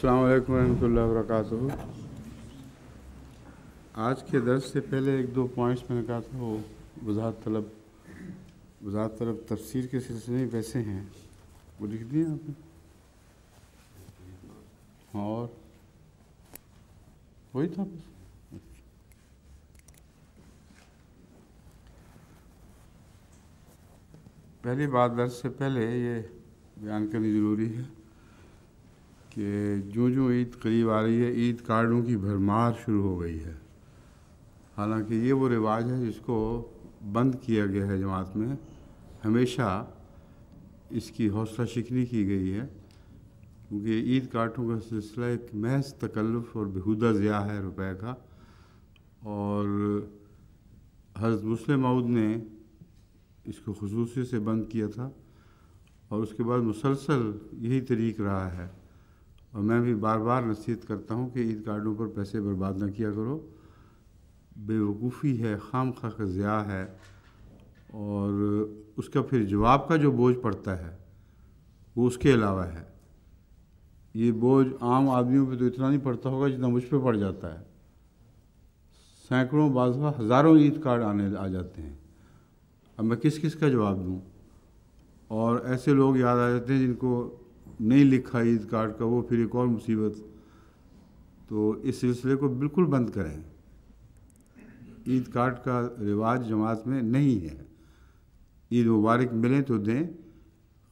अल्लाम वरहमल वर्क आज के दर्स से पहले एक दो पॉइंट्स मैंने कहा था वो वजाहत तलब वजाहत तलब तफसीर के सिलसिले में वैसे हैं वो लिख दिए आपने और वही था पहली बात दर्ज से पहले ये बयान करनी ज़रूरी है कि जो जो ईद करीब आ रही है ईद कार्डों की भरमार शुरू हो गई है हालांकि ये वो रिवाज है जिसको बंद किया गया है जमात में हमेशा इसकी हौसला शिकनी की गई है क्योंकि ईद कार्डों का सिलसिला एक महज तकल्लुफ़ और बेहुदा ज़िया है रुपए का और हजरत मुस्लिम मऊद ने इसको खसूस से बंद किया था और उसके बाद मुसलसल यही तरीक रहा है और मैं भी बार बार नसीहत करता हूँ कि ईद कार्डों पर पैसे बर्बाद ना किया करो बेवकूफ़ी है खाम खा ज़्या है और उसका फिर जवाब का जो बोझ पड़ता है वो उसके अलावा है ये बोझ आम आदमियों पे तो इतना नहीं पड़ता होगा जितना मुझ पर पड़ जाता है सैकड़ों बाजवा हज़ारों ईद कार्ड आने आ जाते हैं अब मैं किस किस का जवाब दूँ और ऐसे लोग याद आ जाते हैं जिनको नहीं लिखा ईद कार्ड का वो फिर एक और मुसीबत तो इस सिलसिले को बिल्कुल बंद करें ईद कार्ड का रिवाज जमात में नहीं है ईद मुबारक मिलें तो दें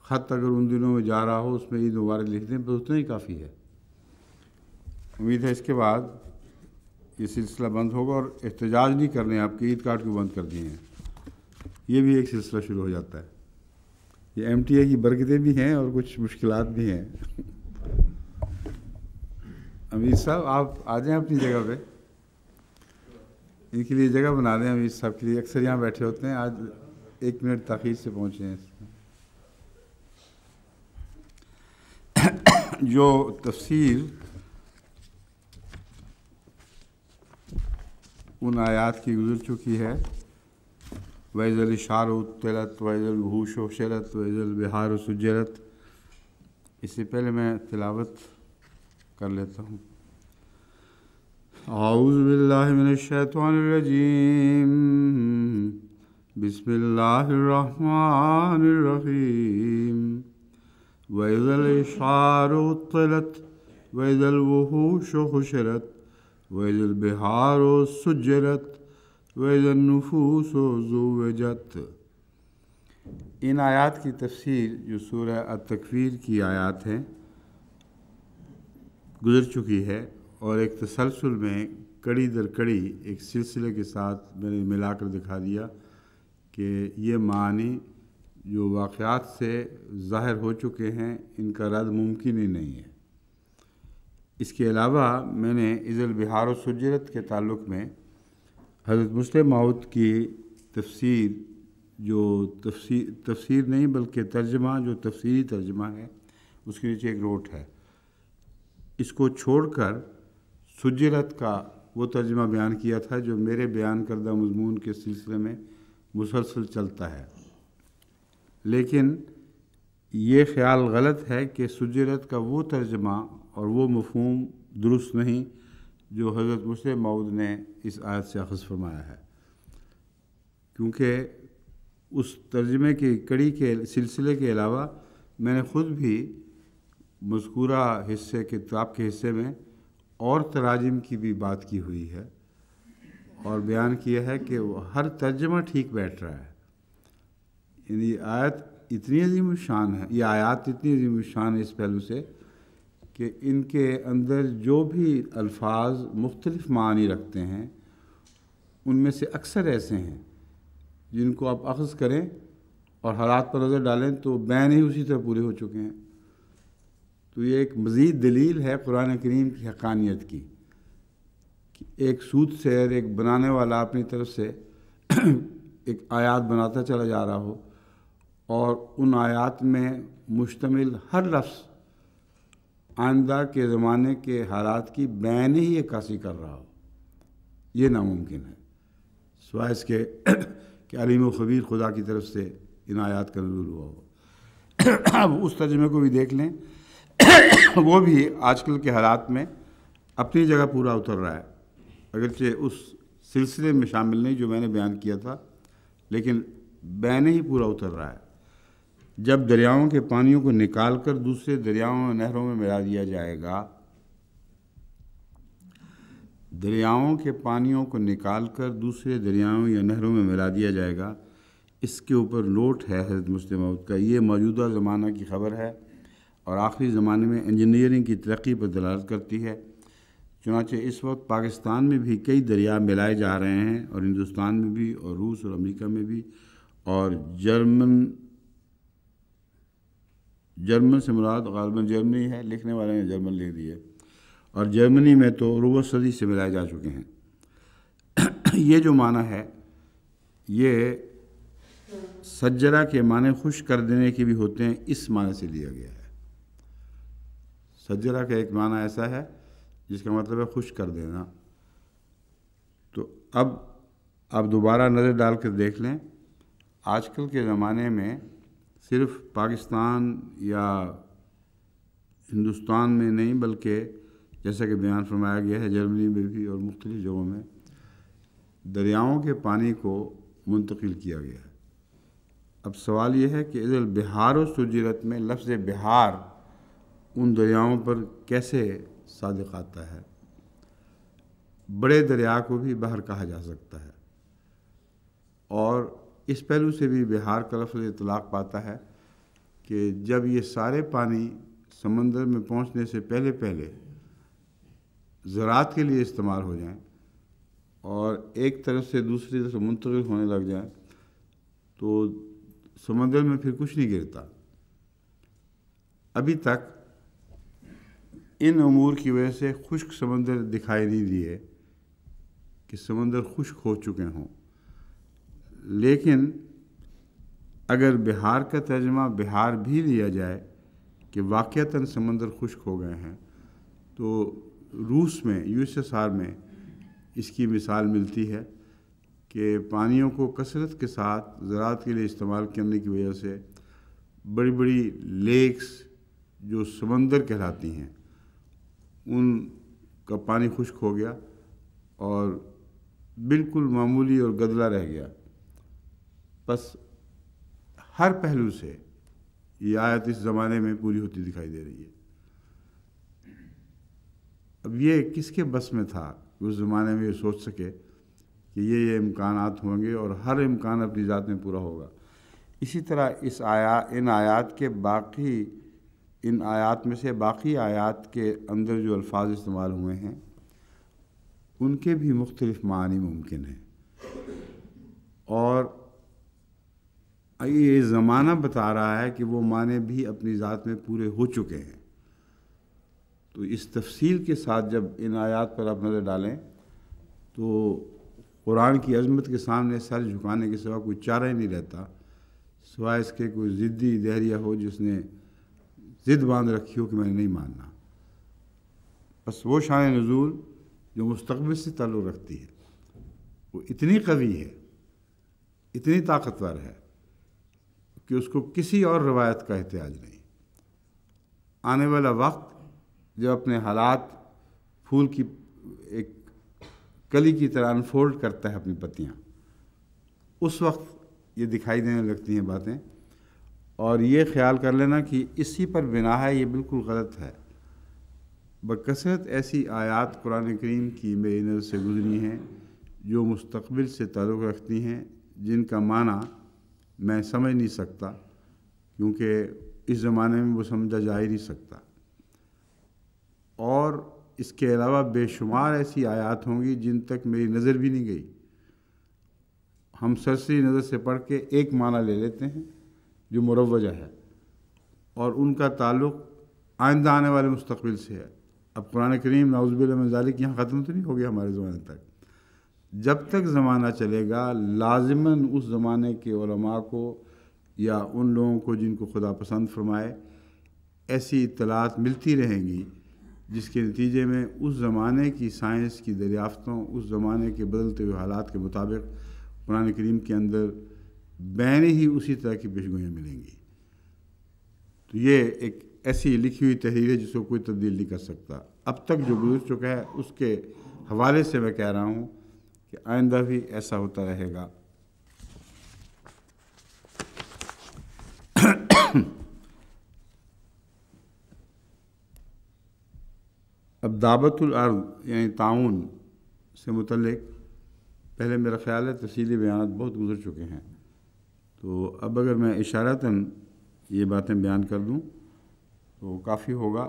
ख़त अगर उन दिनों में जा रहा हो उसमें ईद मुबारक लिख दें बस उतना ही काफ़ी है उम्मीद है इसके बाद ये सिलसिला बंद होगा और एहतजाज नहीं करने आपके ईद कार्ड को बंद कर दिए हैं ये भी एक सिलसिला शुरू हो जाता है ये एम की बरकतें भी हैं और कुछ मुश्किल भी हैं अमीर साहब आप आ जाएं अपनी जगह पे इनके लिए जगह बना दें अमीर साहब के लिए अक्सर यहाँ बैठे होते हैं आज एक मिनट तखीर से पहुँचे हैं जो तफसीर उन आयात की गुजर चुकी है वैजल शार उत्तरत वैजल घूश शरत वैजल बिहार सुजरत इससे पहले मैं तिलावत कर लेता हूँ आउज़बिल्लिनशैतरजीम बसमीम वैजल शार उत्तरत वैजल व शरत वैजल बिहार सुजरत वजन जो वजत इन आयात की तफसीर जो सूर्य तकवीर की आयात है गुजर चुकी है और एक तसलसल में कड़ी दर कड़ी एक सिलसिले के साथ मैंने मिलाकर दिखा दिया कि ये मानी जो वाक़ात से ज़ाहिर हो चुके हैं इनका रद्द मुमकिन ही नहीं है इसके अलावा मैंने इज़ल बिहार सुजरत के ताल्लुक़ में हज़रत मुस्लिम माउद की तफसीर जो तफसी तफसीर नहीं बल्कि तर्जमा जो तफसीरी तर्जमा है उसके नीचे एक नोट है इसको छोड़कर सुजरत का वो तर्जमा बयान किया था जो मेरे बयान करदा मजमून के सिलसिले में मुसलसल चलता है लेकिन ये ख्याल गलत है कि सुजरत का वो तर्जमा और वो मफहम दुरुस्त नहीं जो हज़रत मुस्ल मऊद ने इस आयत से अखज़ फरमाया है क्योंकि उस तर्जमे की कड़ी के सिलसिले के अलावा मैंने ख़ुद भी मذकूरा हिस्से किताब के हिस्से में और तराजम की भी बात की हुई है और बयान किया है कि हर तर्जमा ठीक बैठ रहा है यानी आयत इतनी अजीम शान है ये आयात इतनी अजीम शान है इस पहलू से कि इनके अंदर जो भी अल्फाज मुख्तलिफ मानी रखते हैं उनमें से अक्सर ऐसे हैं जिनको आप अखज़ करें और हालात पर नज़र डालें तो बैन ही उसी तरह पूरे हो चुके हैं तो ये एक मज़ीद दलील है कुरान करीम की हकानियत की कि एक सूद सैर एक बनाने वाला अपनी तरफ से एक आयात बनाता चला जा रहा हो और उन आयात में मुश्तमिल हर लफ्ज़ आइंदा के ज़माने के हालात की बैन ही अक्सी कर रहा हो ये नामुमकिन है सवाय इसके कि अलीम खबीर खुदा की तरफ से इन आयात का नजूल हुआ हो अब उस तर्जमे को भी देख लें वो भी आजकल के हालात में अपनी जगह पूरा उतर रहा है अगरचे उस सिलसिले में शामिल नहीं जो मैंने बयान किया था लेकिन बैन ही पूरा उतर रहा है जब दरियाओं के पानियों को निकालकर दूसरे दरियाओं और नहरों में मिला दिया जाएगा दरियाओं के पानियों को निकालकर दूसरे दरियाओं या नहरों में मिला दिया जाएगा इसके ऊपर लोट है हजरत मुस्तमद का ये मौजूदा ज़माना की खबर है और आखिरी ज़माने में इंजीनियरिंग की तरक्की पर दलालत करती है चुनाच इस वक्त पाकिस्तान में भी कई दरिया मिलाए जा रहे हैं और हिंदुस्तान में भी और रूस और अमेरिका में भी और जर्मन जर्मन से मुराद गालबन जर्मनी है लिखने वाले ने जर्मन लिख दिए और जर्मनी में तो रुब सदी से मिलाए जा चुके हैं ये जो माना है ये सज्जरा के माने खुश कर देने के भी होते हैं इस माने से लिया गया है सज्जरा का एक माना ऐसा है जिसका मतलब है खुश कर देना तो अब आप दोबारा नज़र डाल कर देख लें आजकल के ज़माने में सिर्फ पाकिस्तान या हिंदुस्तान में नहीं बल्कि जैसा कि बयान फरमाया गया है जर्मनी में भी और मुख्तलिफ़ जगहों में दरियाओं के पानी को मुंतकिल किया गया है अब सवाल यह है कि इधर बिहार और सुजीरत में लफ्ज़ बिहार उन दरियाओं पर कैसे सादक आता है बड़े दरिया को भी बाहर कहा जा सकता है और इस पहलू से भी बिहार का लफ्ज़ इतलाक़ पाता है कि जब ये सारे पानी समंदर में पहुंचने से पहले पहले ज़रात के लिए इस्तेमाल हो जाएं और एक तरफ से दूसरी तरफ मुंतकिल होने लग जाएं तो समंदर में फिर कुछ नहीं गिरता अभी तक इन अमूर की वजह से खुश्क समंदर दिखाई नहीं दिए कि समंदर खुश्क हो चुके हों लेकिन अगर बिहार का तर्जमा बिहार भी लिया जाए कि वाक़ता समंदर खुश्क हो गए हैं तो रूस में यूएसएसआर में इसकी मिसाल मिलती है कि पानियों को कसरत के साथ ज़रात के लिए इस्तेमाल करने की वजह से बड़ी बड़ी लेक्स जो समंदर कहलाती हैं उन का पानी खुश्क हो गया और बिल्कुल मामूली और गदला रह गया बस हर पहलू से ये आयत इस ज़माने में पूरी होती दिखाई दे रही है अब ये किसके बस में था उस ज़माने में ये सोच सके कि ये ये इम्कान होंगे और हर इम्कान अपनी ज़ात में पूरा होगा इसी तरह इस आया इन आयात के बाकी इन आयात में से बाकी आयात के अंदर जो अल्फाज इस्तेमाल हुए हैं उनके भी मुख्तलिफ़ मानी मुमकिन हैं और ये ज़माना बता रहा है कि वो माने भी अपनी ज़ात में पूरे हो चुके हैं तो इस तफसील के साथ जब इन आयात पर आप नज़र डालें तो कुरान की अजमत के सामने सर झुकाने के सिवा कोई चारा ही नहीं रहता सिवाय इसके कोई ज़िद्दी दहरिया हो जिसने ज़िद बांध रखी हो कि मैंने नहीं मानना बस वो शान नज़ूल जो मुस्तबिल से ताल्लुक़ रखती है वो इतनी कवी है इतनी ताकतवर है कि उसको किसी और रवायत का एहतियाज नहीं आने वाला वक्त जब अपने हालात फूल की एक कली की तरह अनफोल्ड करता है अपनी पत्तियाँ उस वक्त ये दिखाई देने लगती हैं बातें और ये ख्याल कर लेना कि इसी पर बिना है ये बिल्कुल गलत है बकसरत ऐसी आयात कुरान करीम की मेरी नज़र से गुजरी हैं जो मुस्तबिल से ताल्लुक़ रखती हैं जिनका माना मैं समझ नहीं सकता क्योंकि इस ज़माने में वो समझा जा ही नहीं सकता और इसके अलावा बेशुमार ऐसी आयात होंगी जिन तक मेरी नज़र भी नहीं गई हम सरसरी नज़र से पढ़ के एक माना ले लेते हैं जो मुरवजा है और उनका ताल्लुक़ आइंदा आने वाले मुस्तबिल से है अब कुरान करीम नाउजबिल मजालिक यहाँ ख़त्म तो नहीं हो गया हमारे ज़माने तक जब तक ज़माना चलेगा लाजमन उस ज़माने के ओलमा को या उन लोगों को जिनको खुदा पसंद फरमाए ऐसी इतलात मिलती रहेंगी जिसके नतीजे में उस ज़माने की साइंस की दरियाफ़तों उस ज़माने के बदलते हुए हालात के मुताबिक कुरान करीम के अंदर बैन ही उसी तरह की पेशगोयाँ मिलेंगी तो ये एक ऐसी लिखी हुई तहरीर है जिसको कोई तब्दील नहीं कर सकता अब तक जो गुजर चुका है उसके हवाले से मैं कह रहा हूँ कि आइंदा भी ऐसा होता रहेगा अब दावतुल अर्द यानी ताउन से मुतलक पहले मेरा ख्याल है तफसीली बयान बहुत गुजर चुके हैं तो अब अगर मैं इशारता ये बातें बयान कर दूं तो काफ़ी होगा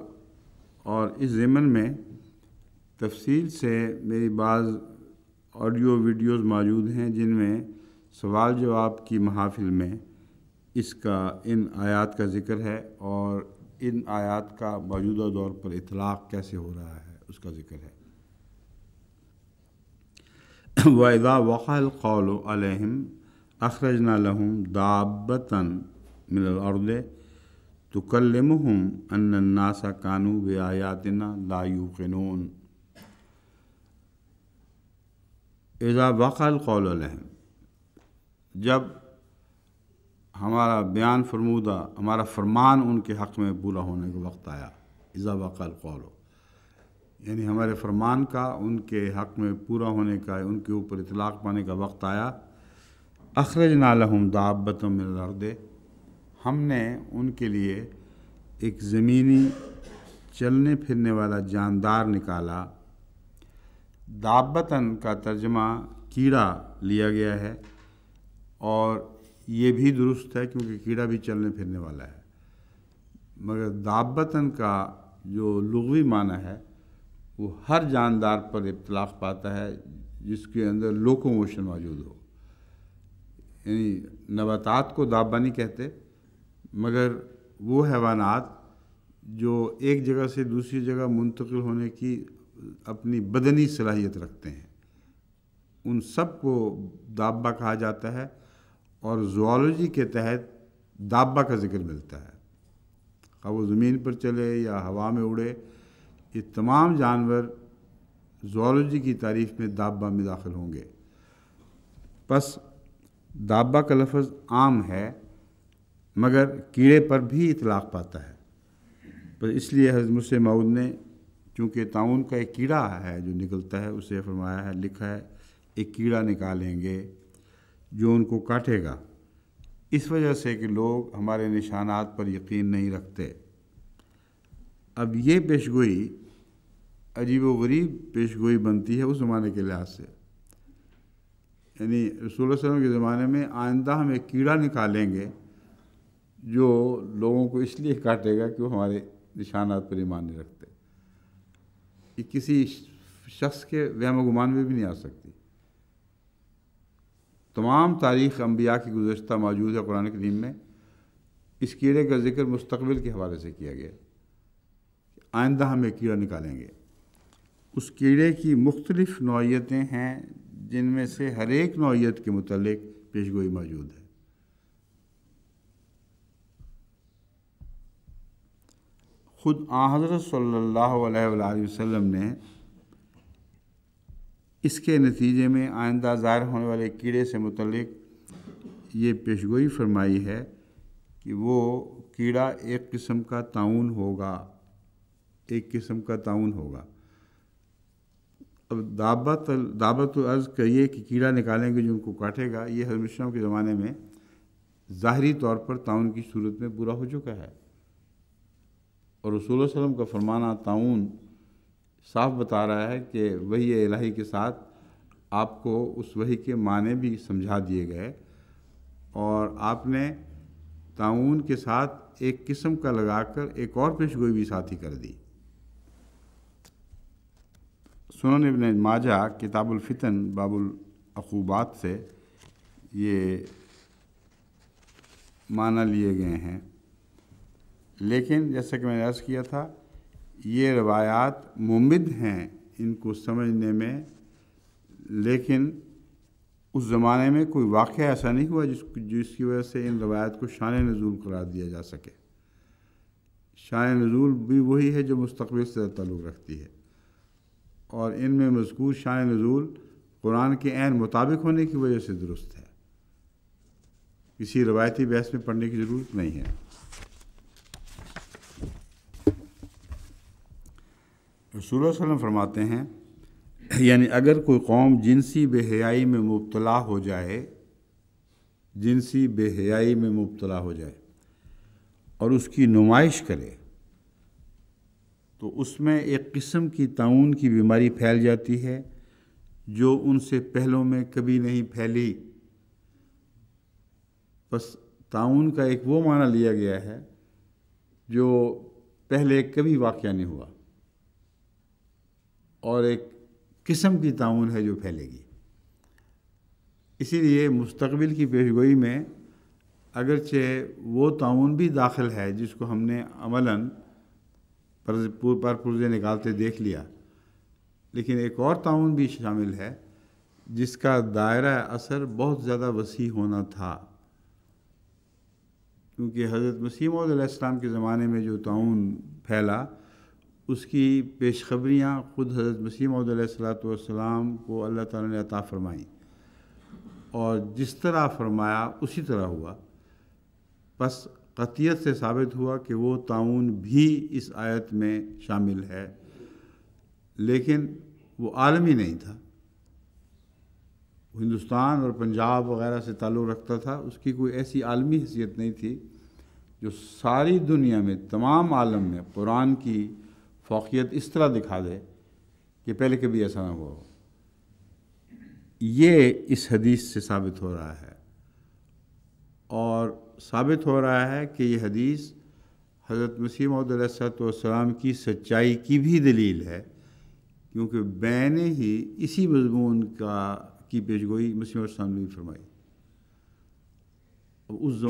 और इस ज़मन में तफसील से मेरी बाज़ ऑडियो वीडियोस मौजूद हैं जिनमें सवाल जवाब की महाफिल में इसका इन आयात का ज़िक्र है और इन आयात का मौजूदा दौर पर इतलाक़ कैसे हो रहा है उसका ज़िक्र है वैदा वक़ल कौल अलहम अखरजना लहम दाबता मिनर्द तो कल हम अन्नासा कानू व आयातना लायूक़नून इज़ा वक़ल कौल जब हमारा बयान फरमूदा हमारा फरमान उनके हक़ में पूरा होने का वक्त आया इज़ा वक़ल कौल यानी हमारे फरमान का उनके हक़ में पूरा होने का उनके ऊपर इतलाक़ पाने का वक्त आया अखरज नालहम दाबत दे हमने उनके लिए एक ज़मीनी चलने फिरने वाला जानदार निकाला दाबतन का तर्जमा कीड़ा लिया गया है और ये भी दुरुस्त है क्योंकि कीड़ा भी चलने फिरने वाला है मगर दाबतन का जो लघवी माना है वो हर जानदार पर इतलाक़ पाता है जिसके अंदर लोकोमोशन मौजूद हो यानी नबातात को दाबा नहीं कहते मगर वो हैवानात जो एक जगह से दूसरी जगह मुंतकिल होने की अपनी बदनी सलाहियत रखते हैं उन सब को दाबा कहा जाता है और जोलॉजी के तहत दाबा का जिक्र मिलता है अब वो ज़मीन पर चले या हवा में उड़े ये तमाम जानवर जोलॉजी की तारीफ में दाबा में दाखिल होंगे बस दाबा का लफज आम है मगर कीड़े पर भी इतलाक़ पाता है पर इसलिए हजरत मुस्लिम ने क्योंकि ताउन का एक कीड़ा है जो निकलता है उसे फरमाया है लिखा है एक कीड़ा निकालेंगे जो उनको काटेगा इस वजह से कि लोग हमारे निशानात पर यकीन नहीं रखते अब ये पेशगोई अजीब व गरीब पेशगोई बनती है उस ज़माने के लिहाज से यानी रसूल वसलम के ज़माने में आइंदा हम एक कीड़ा निकालेंगे जो लोगों को इसलिए काटेगा कि वो हमारे निशानात पर ईमान नहीं रखते कि किसी शख्स के वहम गुमान में भी नहीं आ सकती तमाम तारीख़ अम्बिया की गुजशत मौजूद है कुरान करीम में इस कीड़े का जिक्र मुस्तबिल के हवाले से किया गया आइंदा हम एक कीड़ा निकालेंगे उस कीड़े की मुख्तलिफ़ नौीयतें हैं जिनमें से हर एक नौीयत के मतलब पेशगोई मौजूद है ख़ुद हज़रत सल्लल्लाहु अलैहि वसल्लम ने इसके नतीजे में आइंदा ज़ाहिर होने वाले कीड़े से मतलब ये पेशगोई फरमाई है कि वो कीड़ा एक किस्म का ताउन होगा एक किस्म का ताउन होगा अब दाबत दाबत अर्ज़ करिए कि कीड़ा निकालेंगे जो उनको काटेगा ये हजमिश्रम के ज़माने में ज़ाहरी तौर पर ताउन की सूरत में पूरा हो चुका है और रसूल वसम का फरमाना ताउन साफ बता रहा है कि वही इलाही के साथ आपको उस वही के माने भी समझा दिए गए और आपने ताउन के साथ एक किस्म का लगाकर एक और पेशगोई भी साथी कर दी सुनन इबन माजा किताबुल फितन बाबुल से ये माना लिए गए हैं लेकिन जैसे कि मैंने अर्ज़ किया था ये रवायात मुमद हैं इनको समझने में लेकिन उस ज़माने में कोई वाक़ ऐसा नहीं हुआ जिस जिसकी वजह से इन रवायात को शान नज़ूल करार दिया जा सके शान नज़ूल भी वही है जो मुस्तबिल से तल्लुक़ रखती है और इनमें मजकूर शान नज़ूल कुरान के एन मुताबिक होने की वजह से दुरुस्त है किसी रवायती बहस में पढ़ने की ज़रूरत नहीं है रसूल वसम फरमाते हैं यानी अगर कोई कौम जिनसी बेहयाई में मुबतला हो जाए जिनसी बेहयाई में मुबतला हो जाए और उसकी नुमाइश करे तो उसमें एक किस्म की ताउन की बीमारी फैल जाती है जो उनसे पहलों में कभी नहीं फैली बस ताउन का एक वो माना लिया गया है जो पहले कभी वाक़ नहीं हुआ और एक किस्म की ताउन है जो फैलेगी इसीलिए मुस्तबिल की पेशगोई में अगरचे वो ताउन भी दाखिल है जिसको हमने अमला पर पुरजे निकालते देख लिया लेकिन एक और ताउन भी शामिल है जिसका दायरा असर बहुत ज़्यादा वसी होना था क्योंकि हज़रत मसीम के ज़माने में जो ताउन फैला उसकी पेशखबरियाँ ख़ुद हज़रत मसीम सलाम को अल्लाह ताला ने अता फ़रमाई और जिस तरह फरमाया उसी तरह हुआ बस कतियत से साबित हुआ कि वो ताउन भी इस आयत में शामिल है लेकिन वो आलमी नहीं था हिंदुस्तान और पंजाब वगैरह से ताल्लुक़ रखता था उसकी कोई ऐसी आलमी हैसियत नहीं थी जो सारी दुनिया में तमाम आलम में कुरान की फोकियत इस तरह दिखा दे कि पहले कभी ऐसा ना हुआ हो ये इस हदीस से साबित हो रहा है और साबित हो रहा है कि यह हदीस हज़रत मसीह सलाम की सच्चाई की भी दलील है क्योंकि मैंने ही इसी मजमून का की पेशगोई मसीह ने फरमाई अब उस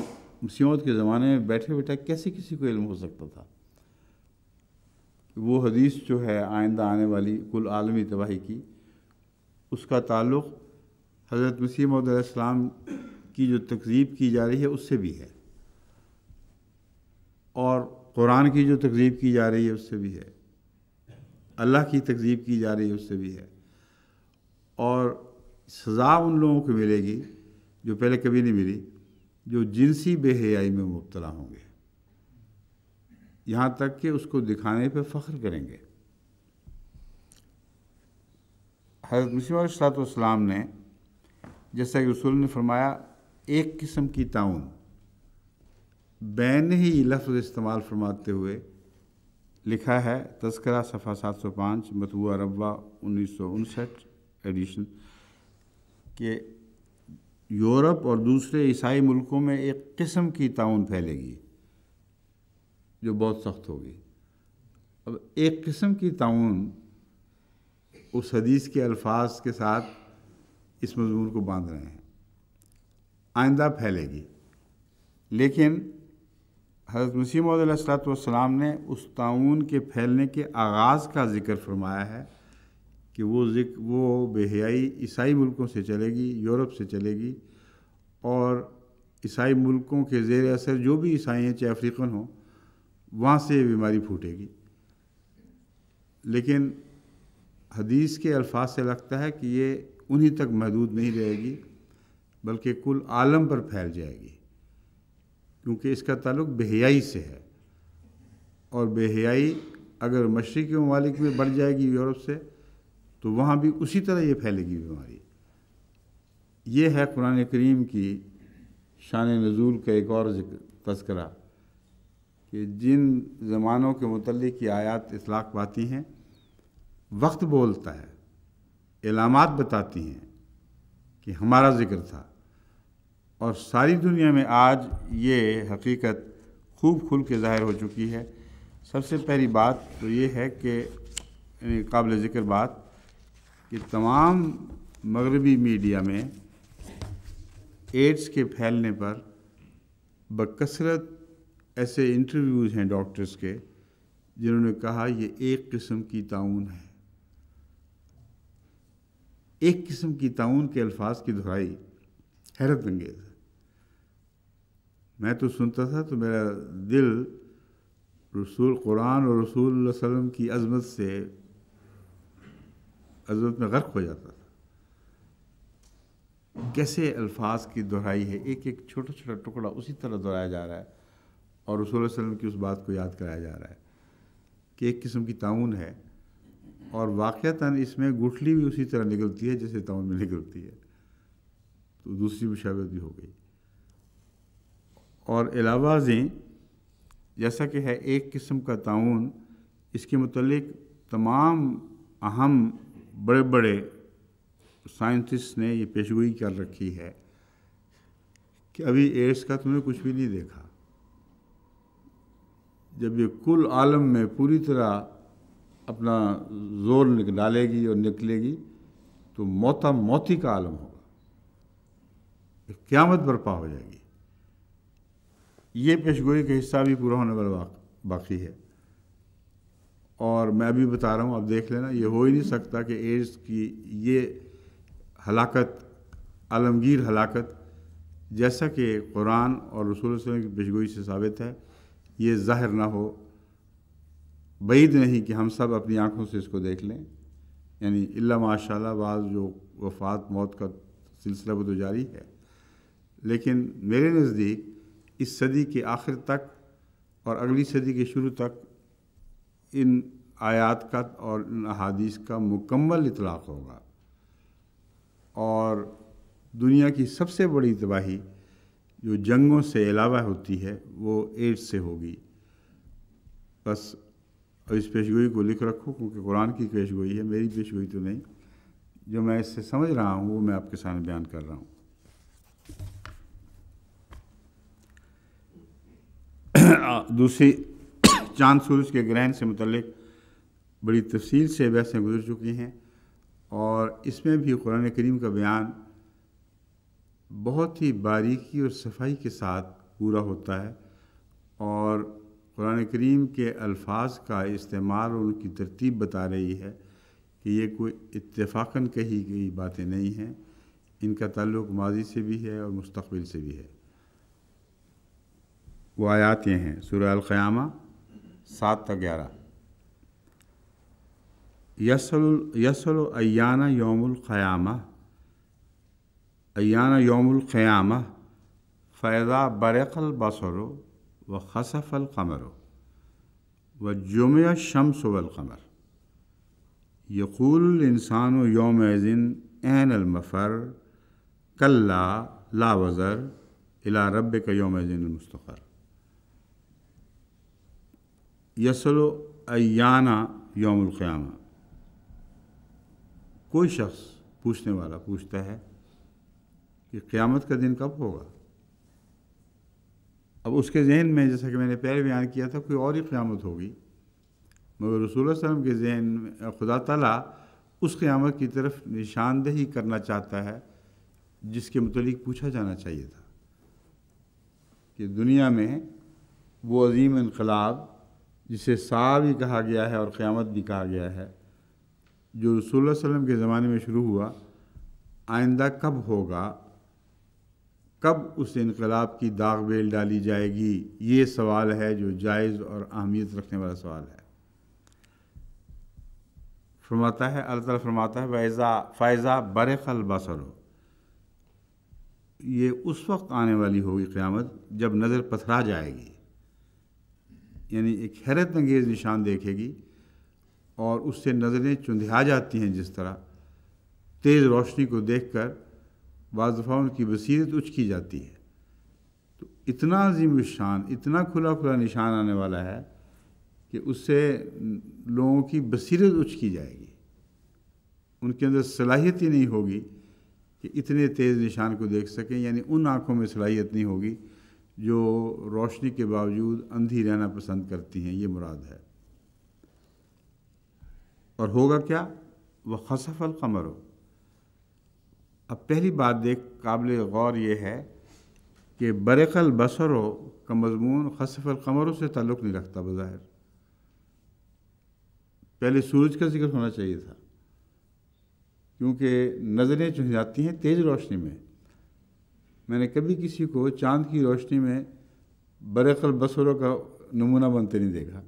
मुसीमत के ज़माने में बैठे बैठे कैसे किसी को इल्म हो सकता था वो हदीस जो है आइंदा आने वाली कुल आलमी तबाही की उसका ताल्लुक़ हज़रत मसीम मदम की जो तकजीब की जा रही है उससे भी है और कुरान की जो तकजीब की जा रही है उससे भी है अल्लाह की तकजीब की जा रही है उससे भी है और सज़ा उन लोगों को मिलेगी जो पहले कभी नहीं मिली जो जिनसी बेहयाई में मुबतला होंगे यहाँ तक कि उसको दिखाने पे फ़ख्र करेंगे हज़रत मसीम सलाम ने जैसा कि रसूल ने फरमाया एक किस्म की ताउन बैन ही लफ्ज़ इस्तेमाल फरमाते हुए लिखा है तस्करा सफ़ा सात सौ पाँच मतबू रबा उन्नीस सौ उनसठ एडिशन के यूरोप और दूसरे ईसाई मुल्कों में एक किस्म की ताउन फैलेगी जो बहुत सख्त होगी अब एक किस्म की ताउन उस हदीस के अल्फाज के साथ इस मजमून को बांध रहे हैं आइंदा फैलेगी लेकिन हज़रत मसीम सलाम ने उस ताउन के फैलने के आगाज़ का ज़िक्र फरमाया है कि वो जिक वो बेहयाई ईसाई मुल्कों से चलेगी यूरोप से चलेगी और ईसाई मुल्कों के जेर असर जो भी ईसाई हैं चाहे अफ्रीकन हों वहाँ से ये बीमारी फूटेगी लेकिन हदीस के अल्फाज से लगता है कि ये उन्हीं तक महदूद नहीं रहेगी बल्कि कुल आलम पर फैल जाएगी क्योंकि इसका ताल्लुक बेहयाई से है और बेहयाई अगर मशरक़ी ममालिक में बढ़ जाएगी यूरोप से तो वहाँ भी उसी तरह ये फैलेगी बीमारी ये है कुरान करीम की शान नज़ूल का एक और तस्करा कि जिन ज़मानों के मतलब की आयात इसलाक पाती हैं वक्त बोलता है इलामत बताती हैं कि हमारा ज़िक्र था और सारी दुनिया में आज ये हकीकत खूब खुल के ज़ाहिर हो चुकी है सबसे पहली बात तो ये है कि काबिल ज़िक्र बात कि तमाम मगरबी मीडिया में एड्स के फैलने पर बकसरत ऐसे इंटरव्यूज़ हैं डॉक्टर्स के जिन्होंने कहा ये एक किस्म की ताउन है एक किस्म की ताउन के अल्फाज की दुहाई हैरत अंगेज है मैं तो सुनता था तो मेरा दिल रसूल कुरान और रसूल वसम की अजमत से अजमत में गर्क हो जाता था कैसे अल्फाज की दोहराई है एक एक छोटा छोटा टुकड़ा उसी तरह दोहराया जा रहा है और रसूल वसलम की उस बात को याद कराया जा रहा है कि एक किस्म की ताउन है और वाक़ता इसमें गुठली भी उसी तरह निकलती है जैसे ताउन में निकलती है तो दूसरी मुशावत भी हो गई और अलावाजें जैसा कि है एक किस्म का ताउन इसके मतलब तमाम अहम बड़े बड़े साइंटिस्ट ने ये पेशगोई कर रखी है कि अभी एड्स का तुमने कुछ भी नहीं देखा जब ये कुल आलम में पूरी तरह अपना जोर डालेगी और निकलेगी तो मौता मौती का आलम होगा क्यामत बर्पा हो जाएगी ये पेशगोई का हिस्सा भी पूरा होने वाला बाकी है और मैं अभी बता रहा हूँ आप देख लेना ये हो ही नहीं सकता कि एड्स की ये हलाकत आलमगीर हलाकत जैसा कि कुरान और रसूल की पेशगोई से साबित है ये ज़ाहिर ना हो बैद नहीं कि हम सब अपनी आँखों से इसको देख लें यानी इल्ला माशाल्लाह बाज़ जो वफात मौत का सिलसिला वो तो जारी है लेकिन मेरे नज़दीक इस सदी के आखिर तक और अगली सदी के शुरू तक इन आयात का और इन अहादीस का मुकम्मल इतलाक़ होगा और दुनिया की सबसे बड़ी तबाही जो जंगों से अलावा होती है वो एड्स से होगी बस इस पेशगोई को लिख रखो क्योंकि कुरान की पेशगोई है मेरी पेशगोई तो नहीं जो मैं इससे समझ रहा हूँ वो मैं आपके सामने बयान कर रहा हूँ दूसरी चांद सूरज के ग्रहण से मतलब बड़ी तफसील से बहसें गुजर चुकी हैं और इसमें भी कुरान करीम का बयान बहुत ही बारीकी और सफाई के साथ पूरा होता है और कुरान करीम के अल्फाज का इस्तेमाल और उनकी तरतीब बता रही है कि ये कोई इतफाक़न कही गई बातें नहीं हैं इनका ताल्लुक माजी से भी है और मुस्तबिल से भी है वो आयात ये हैं सुरलक़्यामा सात तक ग्यारह यसल यसल अयाना अयान योमक़्याम फ़ैज़ा बरक़लबसर व खसफ़लकमर व जुम शम्स वलकमर यकूलसान योम ऐन अलमफ़र कल्ला ला वज़र इला रब का योम मुस्तफ़र यसलो अयाना योमक़्याम कोई शख्स पूछने वाला पूछता है कि क़्यामत का दिन कब होगा अब उसके जहन में जैसा कि मैंने पहले बयान किया था कोई और ही क़्यामत होगी मगर रसूल वसम के जहन में खुदा तला उस क़्यामत की तरफ निशानदेही करना चाहता है जिसके मतलब पूछा जाना चाहिए था कि दुनिया में वो अजीम इनकलाब जिसे सा भी कहा गया है और क़्यामत भी कहा गया है जो रसूल वसम के ज़माने में शुरू हुआ आइंदा कब होगा कब उस इनकलाब की दाग बेल डाली जाएगी ये सवाल है जो जायज़ और अहमियत रखने वाला सवाल है फरमाता है अल्लाह ताला फरमाता है वैज़ा फ़ैज़ा बर बसर ये उस वक्त आने वाली होगी क़्यामत जब नज़र पथरा जाएगी यानी एक हैरत अंगेज़ निशान देखेगी और उससे नज़रें चुंधिया जाती हैं जिस तरह तेज़ रोशनी को देखकर बज़ दफ़ा उनकी बसीरत उच की जाती है तो इतना अजीम शान इतना खुला खुला निशान आने वाला है कि उससे लोगों की बसीरत उच की जाएगी उनके अंदर सलाहियत ही नहीं होगी कि इतने तेज़ निशान को देख सकें यानी उन आँखों में सलाहियत नहीं होगी जो रोशनी के बावजूद अंधी रहना पसंद करती हैं ये मुराद है और होगा क्या वह खसफ़ल कमर हो अब पहली बात देख काबिल गौर ये है कि बरकल बसरों का मजमून खसफ़ल कमरों से ताल्लुक़ नहीं रखता बज़ाहिर पहले सूरज का जिक्र होना चाहिए था क्योंकि नज़रें चुन जाती हैं तेज़ रोशनी में मैंने कभी किसी को चांद की रोशनी में बरकल बसरों का नमूना बनते नहीं देखा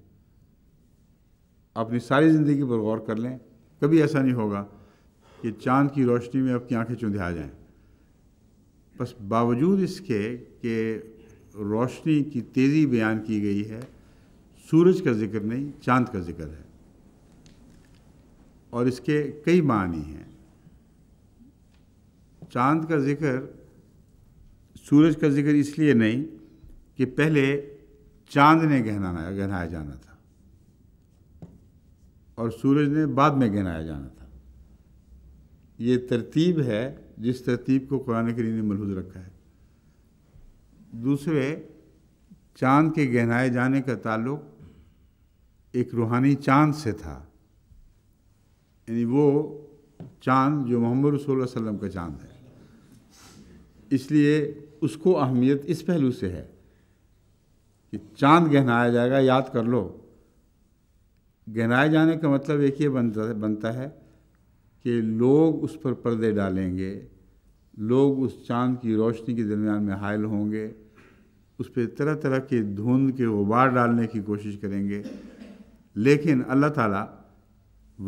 अपनी सारी ज़िंदगी पर गौर कर लें कभी ऐसा नहीं होगा कि चांद की रोशनी में आपकी आंखें चुंधिया जाएं बस बावजूद इसके कि रोशनी की तेज़ी बयान की गई है सूरज का जिक्र नहीं चांद का जिक्र है और इसके कई मानी हैं चांद का जिक्र सूरज का जिक्र इसलिए नहीं कि पहले चांद ने गहनाया गहनाया जाना था और सूरज ने बाद में गहनाया जाना था ये तरतीब है जिस तरतीब को कुरान करीम ने मलहूज रखा है दूसरे चांद के गहनाए जाने का ताल्लुक एक रूहानी चांद से था यानी वो चांद जो मोहम्मद वसल्लम का चांद है इसलिए उसको अहमियत इस पहलू से है कि चांद गहनाया जाएगा याद कर लो गहनाए जाने का मतलब एक ये बनता बनता है कि लोग उस पर पर्दे डालेंगे लोग उस चांद की रोशनी के दरमियान में हायल होंगे उस पर तरह तरह के धुंध के गुबार डालने की कोशिश करेंगे लेकिन अल्लाह ताला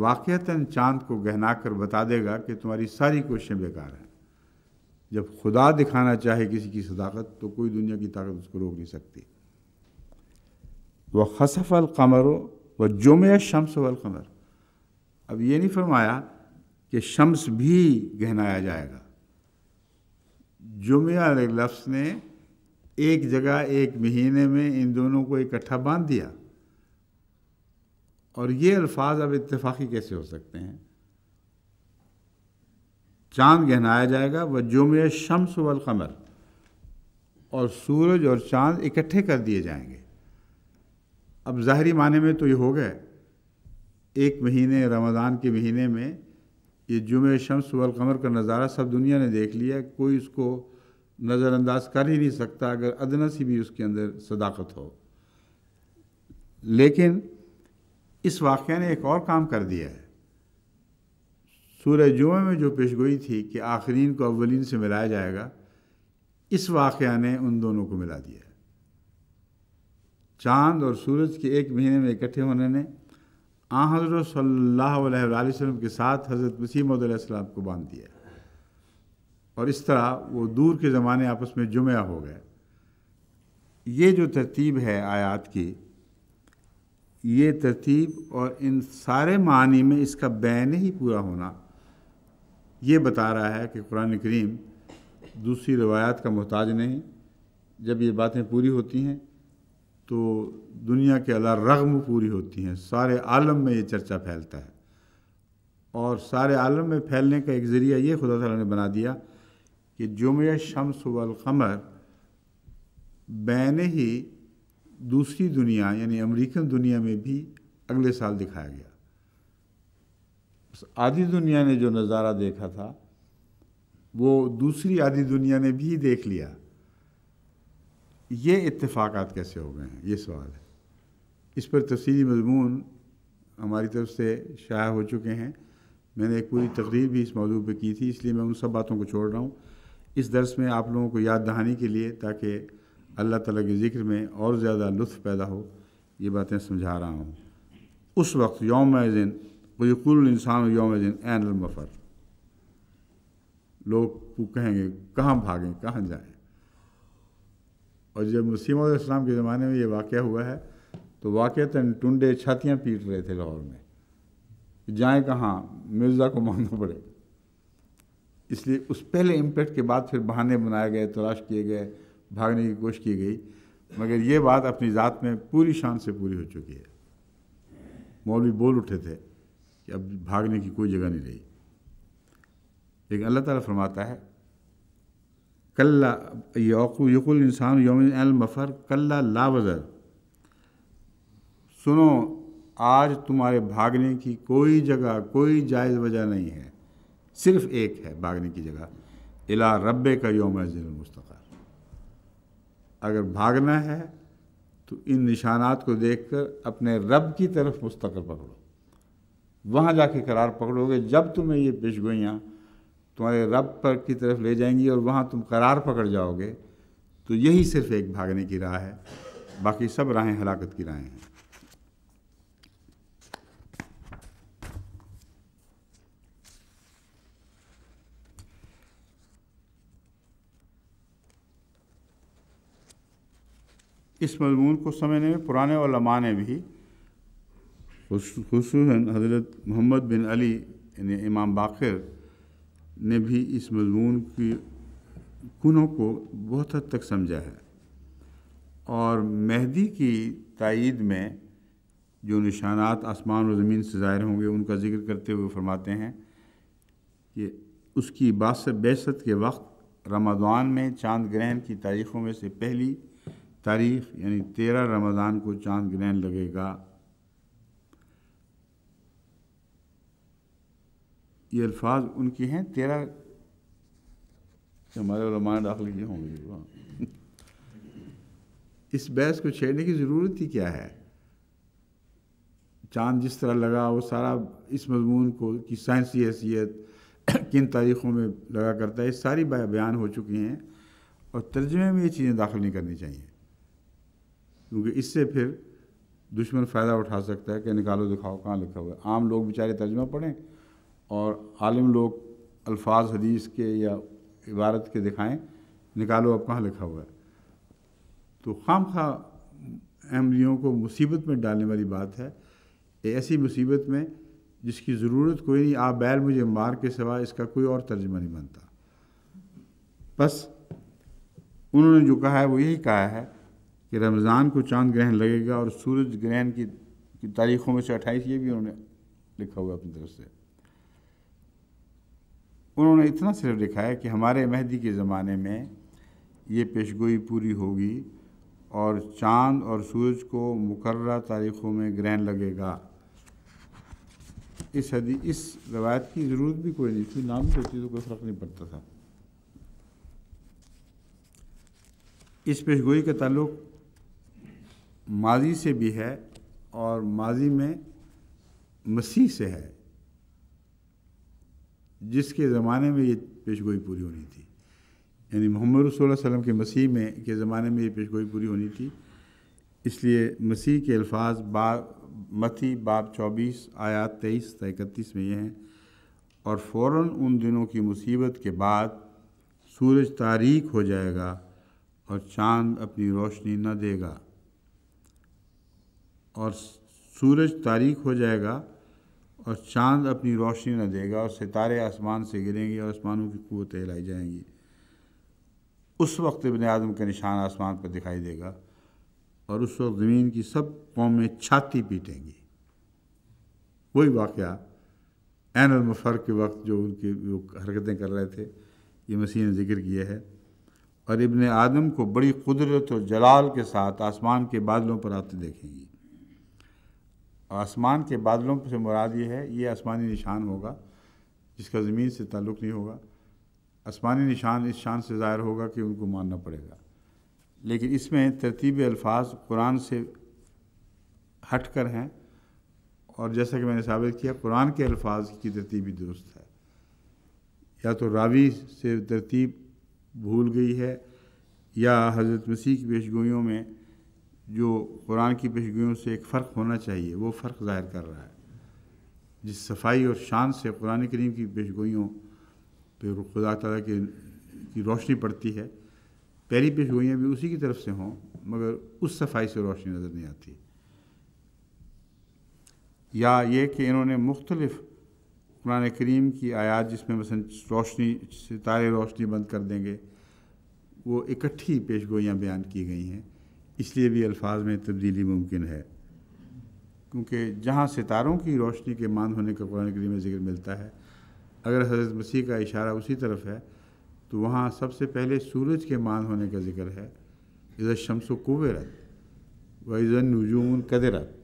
वाक़ता चांद को गहना कर बता देगा कि तुम्हारी सारी कोशिशें बेकार हैं जब खुदा दिखाना चाहे किसी की सदाकत तो कोई दुनिया की ताकत उसको रोक नहीं सकती व अल कमर व जुमे शम्स वल कमर अब ये नहीं फरमाया कि शम्स भी गहनाया जाएगा जुमिया लफ्स ने एक जगह एक महीने में इन दोनों को इकट्ठा बांध दिया और ये अल्फाज अब इतफाक़ी कैसे हो सकते हैं चांद गहनाया जाएगा व जुमे शम्स वल कमर और सूरज और चांद इकट्ठे कर दिए जाएंगे अब ज़ाहरी माने में तो ये हो गए एक महीने रमज़ान के महीने में ये जुमे शम्स वलकमर का नज़ारा सब दुनिया ने देख लिया कोई उसको नज़रअंदाज कर ही नहीं सकता अगर अदना सी भी उसके अंदर सदाकत हो लेकिन इस वाक़ ने एक और काम कर दिया है सूर्य जुमे में जो पेश गोई थी कि आखरीन को अवलिन से मिलाया जाएगा इस वाक़ ने उन दोनों को मिला दिया चांद और सूरज के एक महीने में इकट्ठे होने ने आ हाँ, हज़र सल्लल्लाहु के साथ हज़रत मसीम को बांध दिया और इस तरह वो दूर के ज़माने आपस में जुम्या हो गए ये जो तरतीब है आयात की ये तरतीब और इन सारे मानी में इसका बैन ही पूरा होना ये बता रहा है कि कुरान करीम दूसरी रवायात का मोहताज नहीं जब ये बातें पूरी होती हैं तो दुनिया के अला रगम पूरी होती हैं सारे आलम में ये चर्चा फैलता है और सारे आलम में फैलने का एक ज़रिया ये खुदा तला ने बना दिया कि जुमे शम्स वमर बैन ही दूसरी दुनिया यानी अमेरिकन दुनिया में भी अगले साल दिखाया गया आधी दुनिया ने जो नज़ारा देखा था वो दूसरी आधी दुनिया ने भी देख लिया ये इत्तेफाक़ात कैसे हो गए हैं ये सवाल है इस पर तफसी मजमून हमारी तरफ से शाया हो चुके हैं मैंने एक पूरी तकरीर भी इस मौजूद पर की थी इसलिए मैं उन सब बातों को छोड़ रहा हूँ इस दरस में आप लोगों को याद दहानी के लिए ताकि अल्लाह ताला के ज़िक्र में और ज़्यादा लुत्फ़ पैदा हो ये बातें समझा रहा हूँ उस वक्त योम दिन वयकुल इंसान योम दिन एन मफ़र लोग कहेंगे कहाँ भागें कहाँ जाएँ और जब नसीम इस्लाम के ज़माने में ये वाक़ हुआ है तो वाक़ता टुंडे छातियाँ पीट रहे थे लाहौर में जाए कहाँ मिर्ज़ा को मांगना पड़े इसलिए उस पहले इम्पेक्ट के बाद फिर बहाने बनाए गए तलाश किए गए भागने की कोशिश की गई मगर ये बात अपनी ज़ात में पूरी शान से पूरी हो चुकी है मौलवी बोल उठे थे कि अब भागने की कोई जगह नहीं रही लेकिन अल्लाह ताला फरमाता है कल्ला यकुल इंसान योम अलमफ़र कल्ला लावज़र सुनो आज तुम्हारे भागने की कोई जगह कोई जायज़ वजह नहीं है सिर्फ एक है भागने की जगह इला रब का योम मुस्तफ़र अगर भागना है तो इन निशानात को देखकर अपने रब की तरफ मुस्तकर पकड़ो वहाँ जाके करार पकड़ोगे जब तुम्हें ये पेशगोइयाँ तुम्हारे रब पर की तरफ ले जाएंगी और वहाँ तुम करार पकड़ जाओगे तो यही सिर्फ एक भागने की राह है बाकी सब राहें हलाकत की राहें हैं इस मजमून को समझने में पुराने और ने भी खसूस हज़रत मोहम्मद बिन अली इमाम बाखिर ने भी इस मजमून की कुनों को बहुत हद तक समझा है और मेहदी की तइद में जो निशानात आसमान और ज़मीन से ज़ाहिर होंगे उनका जिक्र करते हुए फरमाते हैं कि उसकी बास बेसत के वक्त रमजान में चांद ग्रहण की तारीख़ों में से पहली तारीख यानी तेरह रमजान को चांद ग्रहण लगेगा ये अल्फाज उनके हैं तेरा हमारे रमान दाखिल किए होंगे इस बहस को छेड़ने की ज़रूरत ही क्या है चांद जिस तरह लगा वो सारा इस मजमून को कि साइंसी हैसियत किन तारीख़ों में लगा करता है ये सारी बयान हो चुकी हैं और तर्जमे में ये चीज़ें दाखिल नहीं करनी चाहिए क्योंकि इससे फिर दुश्मन फ़ायदा उठा सकता है कि निकालो दिखाओ कहाँ लिखा हुआ है आम लोग बेचारे तर्जमा पढ़ें और आलिम लोग अल्फाज हदीस के या इबारत के दिखाएं निकालो अब कहाँ लिखा हुआ है तो खाम खा अहमलियों को मुसीबत में डालने वाली बात है ऐसी मुसीबत में जिसकी ज़रूरत कोई नहीं आप बैल मुझे मार के सिवा इसका कोई और तर्जमा नहीं बनता बस उन्होंने जो कहा है वो यही कहा है कि रमज़ान को चांद ग्रहण लगेगा और सूरज ग्रहण की, की तारीखों में से अट्ठाईस ये भी उन्होंने लिखा हुआ अपनी तरफ से उन्होंने इतना सिर्फ लिखा है कि हमारे मेहदी के ज़माने में ये पेशगोई पूरी होगी और चांद और सूरज को मुकर तारीख़ों में ग्रहण लगेगा इस हदी इस रवायत की ज़रूरत भी कोई नहीं थी नाम भी होती तो कोई फ़र्क नहीं पड़ता था इस पेशगोई का ताल्लुक माजी से भी है और माजी में मसीह से है जिसके ज़माने में ये पेशगोई पूरी होनी थी यानी मोहम्मद वसल्लम के मसीह में के ज़माने में ये पेशगोई पूरी होनी थी इसलिए मसीह के अल्फाज बा मथी बाब चौबीस आयात तेईस इकतीस में ये हैं और फ़ौर उन दिनों की मुसीबत के बाद सूरज तारीख हो जाएगा और चांद अपनी रोशनी न देगा और सूरज तारीख़ हो जाएगा और चांद अपनी रोशनी न देगा और सितारे आसमान से गिरेंगे और आसमानों की कुतें हिलाई जाएंगी उस वक्त इबन आदम का निशान आसमान पर दिखाई देगा और उस वक्त ज़मीन की सब कौमें छाती पीटेंगी वही वाक़ एन मफर के वक्त जो उनकी वो हरकतें कर रहे थे ये मसीह ने जिक्र किया है और इबन आदम को बड़ी कुदरत और जलाल के साथ आसमान के बादलों पर आते देखेंगी आसमान के बादलों से मुराद ये है ये आसमानी निशान होगा जिसका ज़मीन से ताल्लुक़ नहीं होगा आसमानी निशान इस शान से ज़ाहिर होगा कि उनको मानना पड़ेगा लेकिन इसमें तरतीब अल्फाज कुरान से हट कर हैं और जैसा कि मैंने साबित किया कुरान के अल्फाज की तरतीब दुरुस्त है या तो रावी से तरतीब भूल गई है या हज़रत मसीह की पेशगोइयों में जो कुरान की पेशगियों से एक फ़र्क होना चाहिए वो फ़र्क ज़ाहिर कर रहा है जिस सफाई और शान से कुरान करीम की पेशगोइयों पर खुदा तला के की रोशनी पड़ती है पहली पेशगोइयाँ भी उसी की तरफ से हों मगर उस सफाई से रोशनी नज़र नहीं आती या ये कि इन्होंने मुख्तलफ़ कुरान करीम की आयात जिसमें मसन रोशनी सितारे रोशनी बंद कर देंगे वो इकट्ठी पेशगोइयाँ बयान की गई हैं इसलिए भी अल्फाज में तब्दीली मुमकिन है क्योंकि जहाँ सितारों की रोशनी के मान होने का कुरान करीम में जिक्र मिलता है अगर हजरत मसीह का इशारा उसी तरफ है तो वहाँ सबसे पहले सूरज के मान होने का जिक्र है इज़ शम्स कुबरत व इज़न नजूम कदरत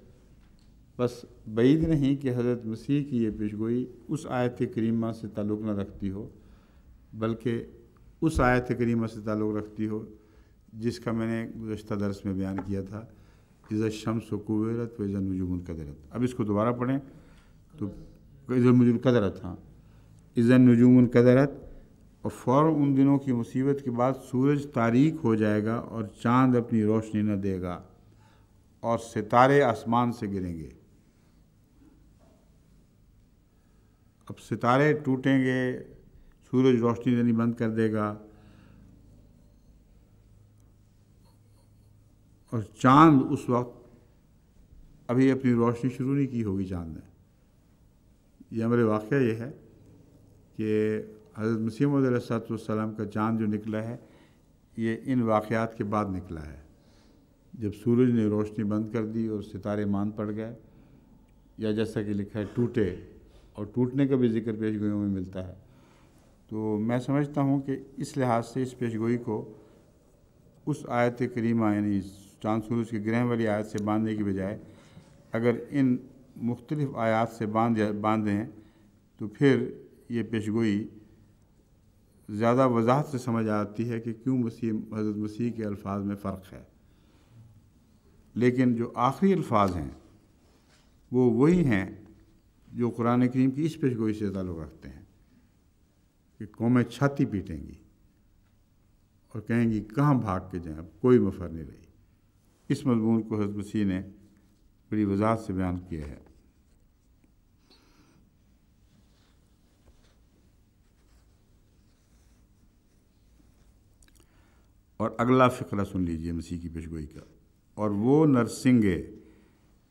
बस बईद नहीं कि हज़रत मसीह की यह पेशगोई उस आयत करीमा से ताल्लुक़ न रखती हो बल्कि उस आयत करीमा से ताल्लुक़ रखती हो जिसका मैंने गुजशत दरस में बयान किया था इज़त शम्स कुवरत व इज़ा नजूम कदरत अब इसको दोबारा पढ़ें तो इज़ा नजूम कदरत हाँ इज़ा नजूम कदरत और फ़ौर उन दिनों की मुसीबत के बाद सूरज तारीक हो जाएगा और चांद अपनी रोशनी न देगा और सितारे आसमान से गिरेंगे अब सितारे टूटेंगे सूरज रोशनी देनी बंद कर देगा और चांद उस वक्त अभी अपनी रोशनी शुरू नहीं की होगी चांद ने यह हमारे वाक़ ये है कि हज़रत मसीम सलाम का चांद जो निकला है ये इन वाक़ात के बाद निकला है जब सूरज ने रोशनी बंद कर दी और सितारे मान पड़ गए या जैसा कि लिखा है टूटे और टूटने का भी जिक्र पेश में मिलता है तो मैं समझता हूँ कि इस लिहाज से इस पेशगोई को उस आयत करीमा यानी चांद सूरज के ग्रहण वाली आयत से बांधने की बजाय अगर इन मुख्तलिफ आयात से बांध बांधें तो फिर ये पेशगोई ज़्यादा वजाहत से समझ आती है कि क्यों मसीह हजरत मसीह के अल्फाज में फ़र्क है लेकिन जो आखिरी अल्फाज हैं वो वही हैं जो कुरान करीम की इस पेशगोई से ताल्लुक़ रखते हैं कि कौमें छाती पीटेंगी और कहेंगी कहाँ भाग के जाएं अब कोई मफर नहीं रही इस मजमून को हजब मसीह ने बड़ी वजाहत से बयान किया है और अगला फ़िक्रा सुन लीजिए मसीह की पेशगोई का और वो नरसिंगे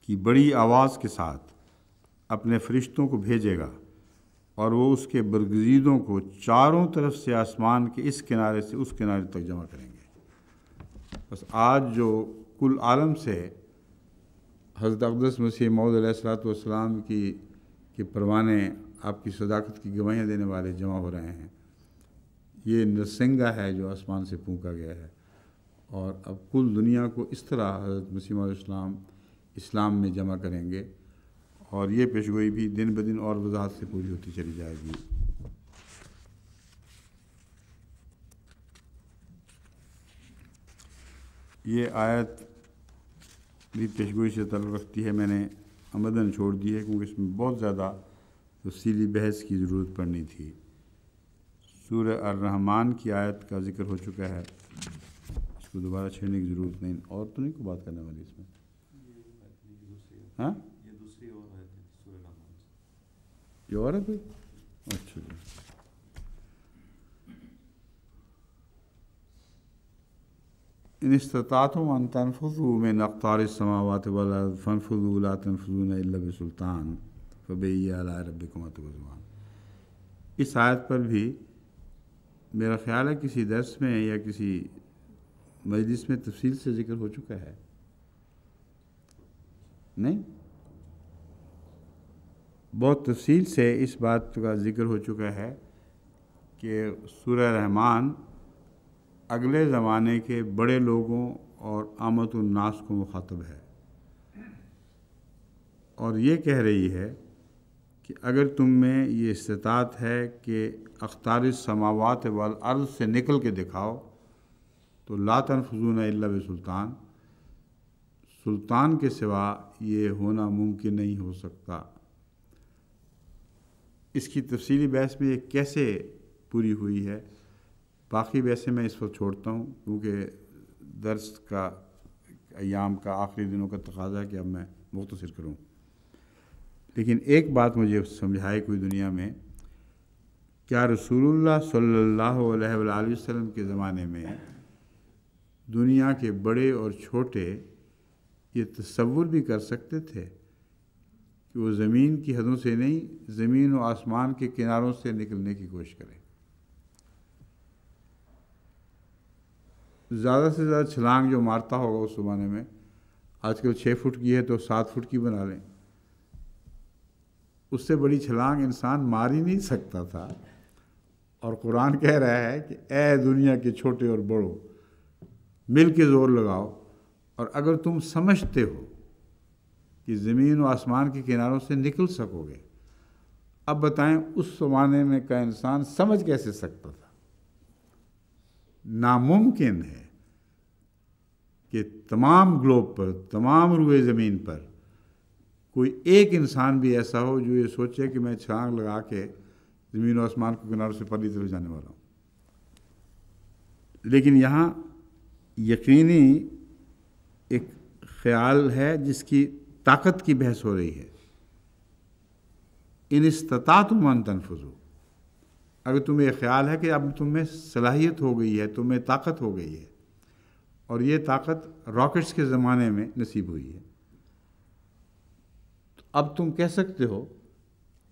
की बड़ी आवाज़ के साथ अपने फरिश्तों को भेजेगा और वो उसके बरगजीदों को चारों तरफ से आसमान के इस किनारे से उस किनारे तक जमा करेंगे बस आज जो कुल आलम से हज़रत अकदस मसीह मौदलाम की के परवाने आपकी सदाकत की गवाहियाँ देने वाले जमा हो रहे हैं ये नरसिंगा है जो आसमान से फूका गया है और अब कुल दुनिया को इस तरह हज़रत मसीम इस्लाम इस्लाम में जमा करेंगे और ये पेशगोई भी दिन ब दिन और वजाहत से पूरी होती चली जाएगी ये आयत इसलिए तशगोई से तलब रखती है मैंने आमदन छोड़ दी है क्योंकि इसमें बहुत ज़्यादा तफसीली बहस की ज़रूरत पड़नी थी सूर रहमान की आयत का जिक्र हो चुका है इसको दोबारा छेड़ने की ज़रूरत नहीं और तो नहीं को बात करने वाली इसमें हाँ ये और है कोई अच्छा इनस्ततातुम तनफ़ू में नक़ार समावत फ़नफ़ूला तनफ़ून सुल्तान फ़बैला रबान इस आयत पर भी मेरा ख़्याल है किसी दर्स में या किसी मजलिस में तफसील से ज़िक्र हो चुका है नहीं बहुत तफसील से इस बात का ज़िक्र हो चुका है कि सूर्य रहमान अगले ज़माने के बड़े लोगों और आमतनास को मुखातब है और ये कह रही है कि अगर तुम में ये इस्तात है कि अख्तार समावत वाल अर्ज से निकल के दिखाओ तो लातन तनफजून सुल्तान सुल्तान के सिवा ये होना मुमकिन नहीं हो सकता इसकी तफसली बहस में ये कैसे पूरी हुई है बाकी वैसे मैं इसको छोड़ता हूँ क्योंकि दर्श का अयाम का आखिरी दिनों का तकाजा है कि अब मैं मुख्तर करूँ लेकिन एक बात मुझे समझाए कोई दुनिया में क्या रसूलुल्लाह सल्लल्लाहु अलैहि वसल्लम के ज़माने में दुनिया के बड़े और छोटे ये तस्वुर भी कर सकते थे कि वो ज़मीन की हदों से नहीं ज़मीन और आसमान के किनारों से निकलने की कोशिश करें ज़्यादा से ज़्यादा छलांग जो मारता होगा उस ज़माने में आजकल छः फुट की है तो सात फुट की बना लें उससे बड़ी छलांग इंसान मार ही नहीं सकता था और कुरान कह रहा है कि ए दुनिया के छोटे और बड़ों मिल के ज़ोर लगाओ और अगर तुम समझते हो कि ज़मीन और आसमान के किनारों से निकल सकोगे अब बताएं उस ज़माने में का इंसान समझ कैसे सकता था नामुमकिन है कि तमाम ग्लोब पर तमाम रुए ज़मीन पर कोई एक इंसान भी ऐसा हो जो ये सोचे कि मैं छांग लगा के ज़मीन और आसमान के किनारों से पली तरफ जाने वाला हूँ लेकिन यहाँ यकीनी एक ख्याल है जिसकी ताकत की बहस हो रही है इन इस्तात मन तनफजू अगर तुम्हें यह ख्याल है कि अब तुम्हें सलाहियत हो गई है तुम्हें ताकत हो गई है और ये ताकत रॉकेट्स के ज़माने में नसीब हुई है तो अब तुम कह सकते हो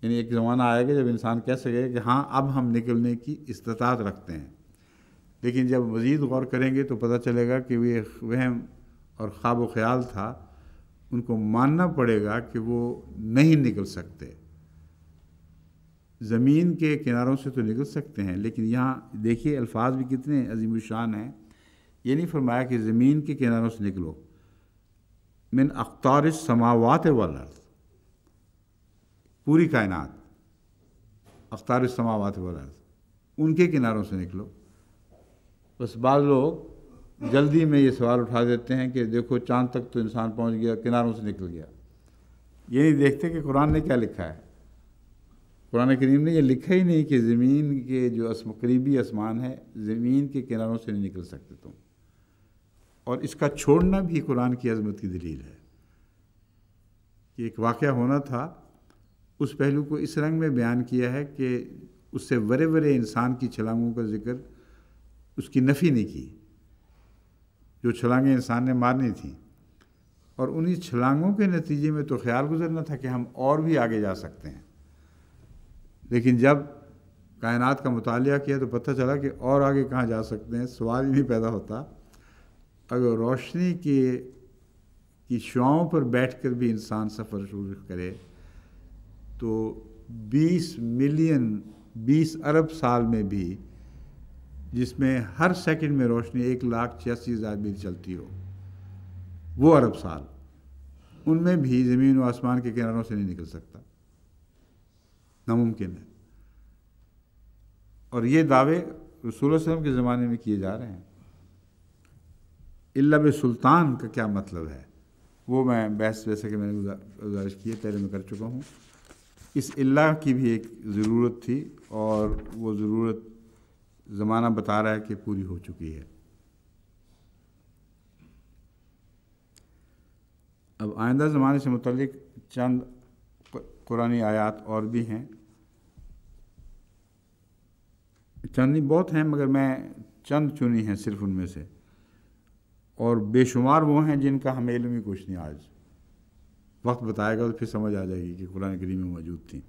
यानी एक ज़माना आएगा जब इंसान कह सकेगा कि हाँ अब हम निकलने की इस्तात रखते हैं लेकिन जब मज़ीद गौर करेंगे तो पता चलेगा कि वे वहम और ख्वाब ख्याल था उनको मानना पड़ेगा कि वो नहीं निकल सकते ज़मीन के किनारों से तो निकल सकते हैं लेकिन यहाँ देखिए अल्फाज भी कितने अजीम शान हैं ये नहीं फरमाया कि ज़मीन के किनारों से निकलो मिन अख्तार समावत वाल पूरी कायनात अख्तार समावत वाल उनके किनारों से निकलो बस बाद लोग जल्दी में ये सवाल उठा देते हैं कि देखो चांद तक तो इंसान पहुंच गया किनारों से निकल गया ये नहीं देखते कि कुरान ने क्या लिखा है कुरान करीम ने यह लिखा ही नहीं कि ज़मीन के जो करीबी आसमान है ज़मीन के किनारों से नहीं निकल सकते तुम और इसका छोड़ना भी कुरान की अजमत की दलील है कि एक वाक़ होना था उस पहलू को इस रंग में बयान किया है कि उससे वरे वरे इंसान की छलांगों का जिक्र उसकी नफ़ी नहीं की जो छलांगें इंसान ने मारनी थी और उन्हीं छलांगों के नतीजे में तो ख्याल गुजरना था कि हम और भी आगे जा सकते हैं लेकिन जब कायनात का मताल किया तो पता चला कि और आगे कहाँ जा सकते हैं सवाल ही नहीं पैदा होता अगर रोशनी के की शुआओं पर बैठकर भी इंसान सफ़र शुरू करे तो 20 मिलियन 20 अरब साल में भी जिसमें हर सेकंड में रोशनी एक लाख छियासी हज़ार मील चलती हो वो अरब साल उनमें भी ज़मीन व आसमान के किनारों से नहीं निकल सकता नामुमकिन है और ये दावे रसूल वसम के ज़माने में किए जा रहे हैं बे सुल्तान का क्या मतलब है वो मैं बहस वैसे कि मैंने गुजारिश की है पहले मैं कर चुका हूँ इस इल्ला की भी एक ज़रूरत थी और वो ज़रूरत ज़माना बता रहा है कि पूरी हो चुकी है अब आइंदा ज़माने से मुतलिक चंद कुरानी आयात और भी हैं चांदनी बहुत हैं मगर मैं चंद चुनी हैं सिर्फ उनमें से और बेशुमार वो हैं जिनका हमें इलम ही कुछ नहीं आज वक्त बताएगा तो फिर समझ आ जाएगी कि कुरान करीम में मौजूद थी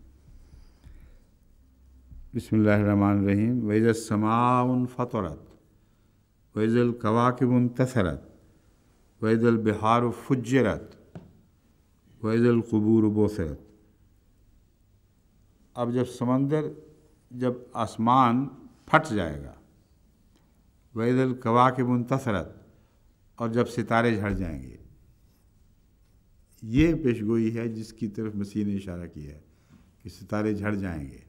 बसमान रहीम वैज़ समाउन फ़तरत वैज़ल कवाकबन तसरत वैज़ल बिहार फुजरत वैज़ल कबूर बोसरत अब जब समंदर जब आसमान फट जाएगा वैदल कवा के मुंतसरत और जब सितारे झड़ जाएंगे ये पेशगोई है जिसकी तरफ मसीह ने इशारा किया है कि सितारे झड़ जाएंगे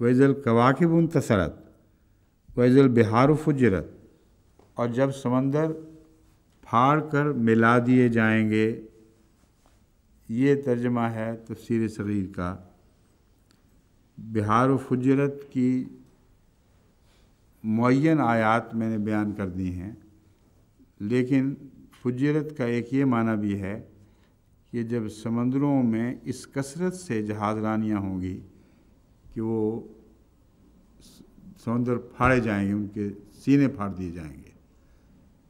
वैजल के मुंतसरत वैजल बिहार फुजरत और जब समंदर फाड़ कर मिला दिए जाएंगे ये तर्जमा है तफसीर शरीर का बिहार फजरत की मुन आयात मैंने बयान कर दी हैं लेकिन फजरत का एक ये माना भी है कि जब समंदरों में इस कसरत से जहाज़रानियाँ होंगी कि वो समंदर फाड़े जाएंगे उनके सीने फाड़ दिए जाएंगे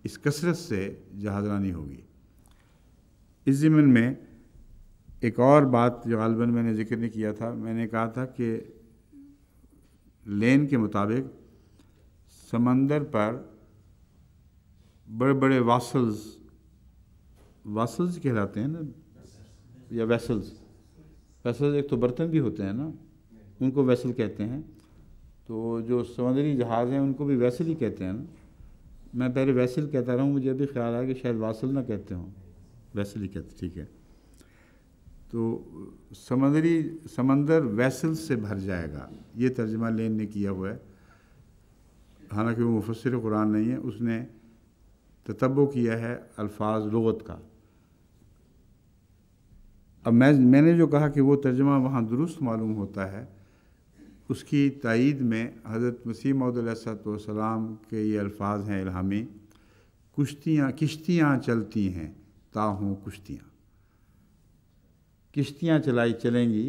इस कसरत से जहाज़रानी होगी इस ज़मन में एक और बात जो गालबन मैंने जिक्र नहीं किया था मैंने कहा था कि लेन के मुताबिक समंदर पर बड़े बड़े वासल्स वासल्स कहलाते हैं ना या वेसल्स वेसल्स एक तो बर्तन भी होते हैं ना उनको वेसल कहते हैं तो जो समंदरी जहाज़ हैं उनको भी वेसल ही कहते हैं ना मैं पहले वेसल कहता रहा हूँ मुझे अभी ख्याल आया कि शायद वासल ना कहते हों वेसल ही कहते ठीक है तो समंदरी समंदर वैसल से भर जाएगा ये तर्जमा लेन ने किया हुआ है हालांकि वो मुफसर कुरान नहीं है उसने तत्व किया है अल्फाज लगत का अब मैं मैंने जो कहा कि वो तर्जमा वहाँ दुरुस्त मालूम होता है उसकी तइद में हज़रत मसीम सलाम के ये अल्फाज हैं इलामी कुश्तियाँ किश्तियाँ चलती हैं ताहों कुश्तियाँ किश्तियाँ चलाई चलेंगी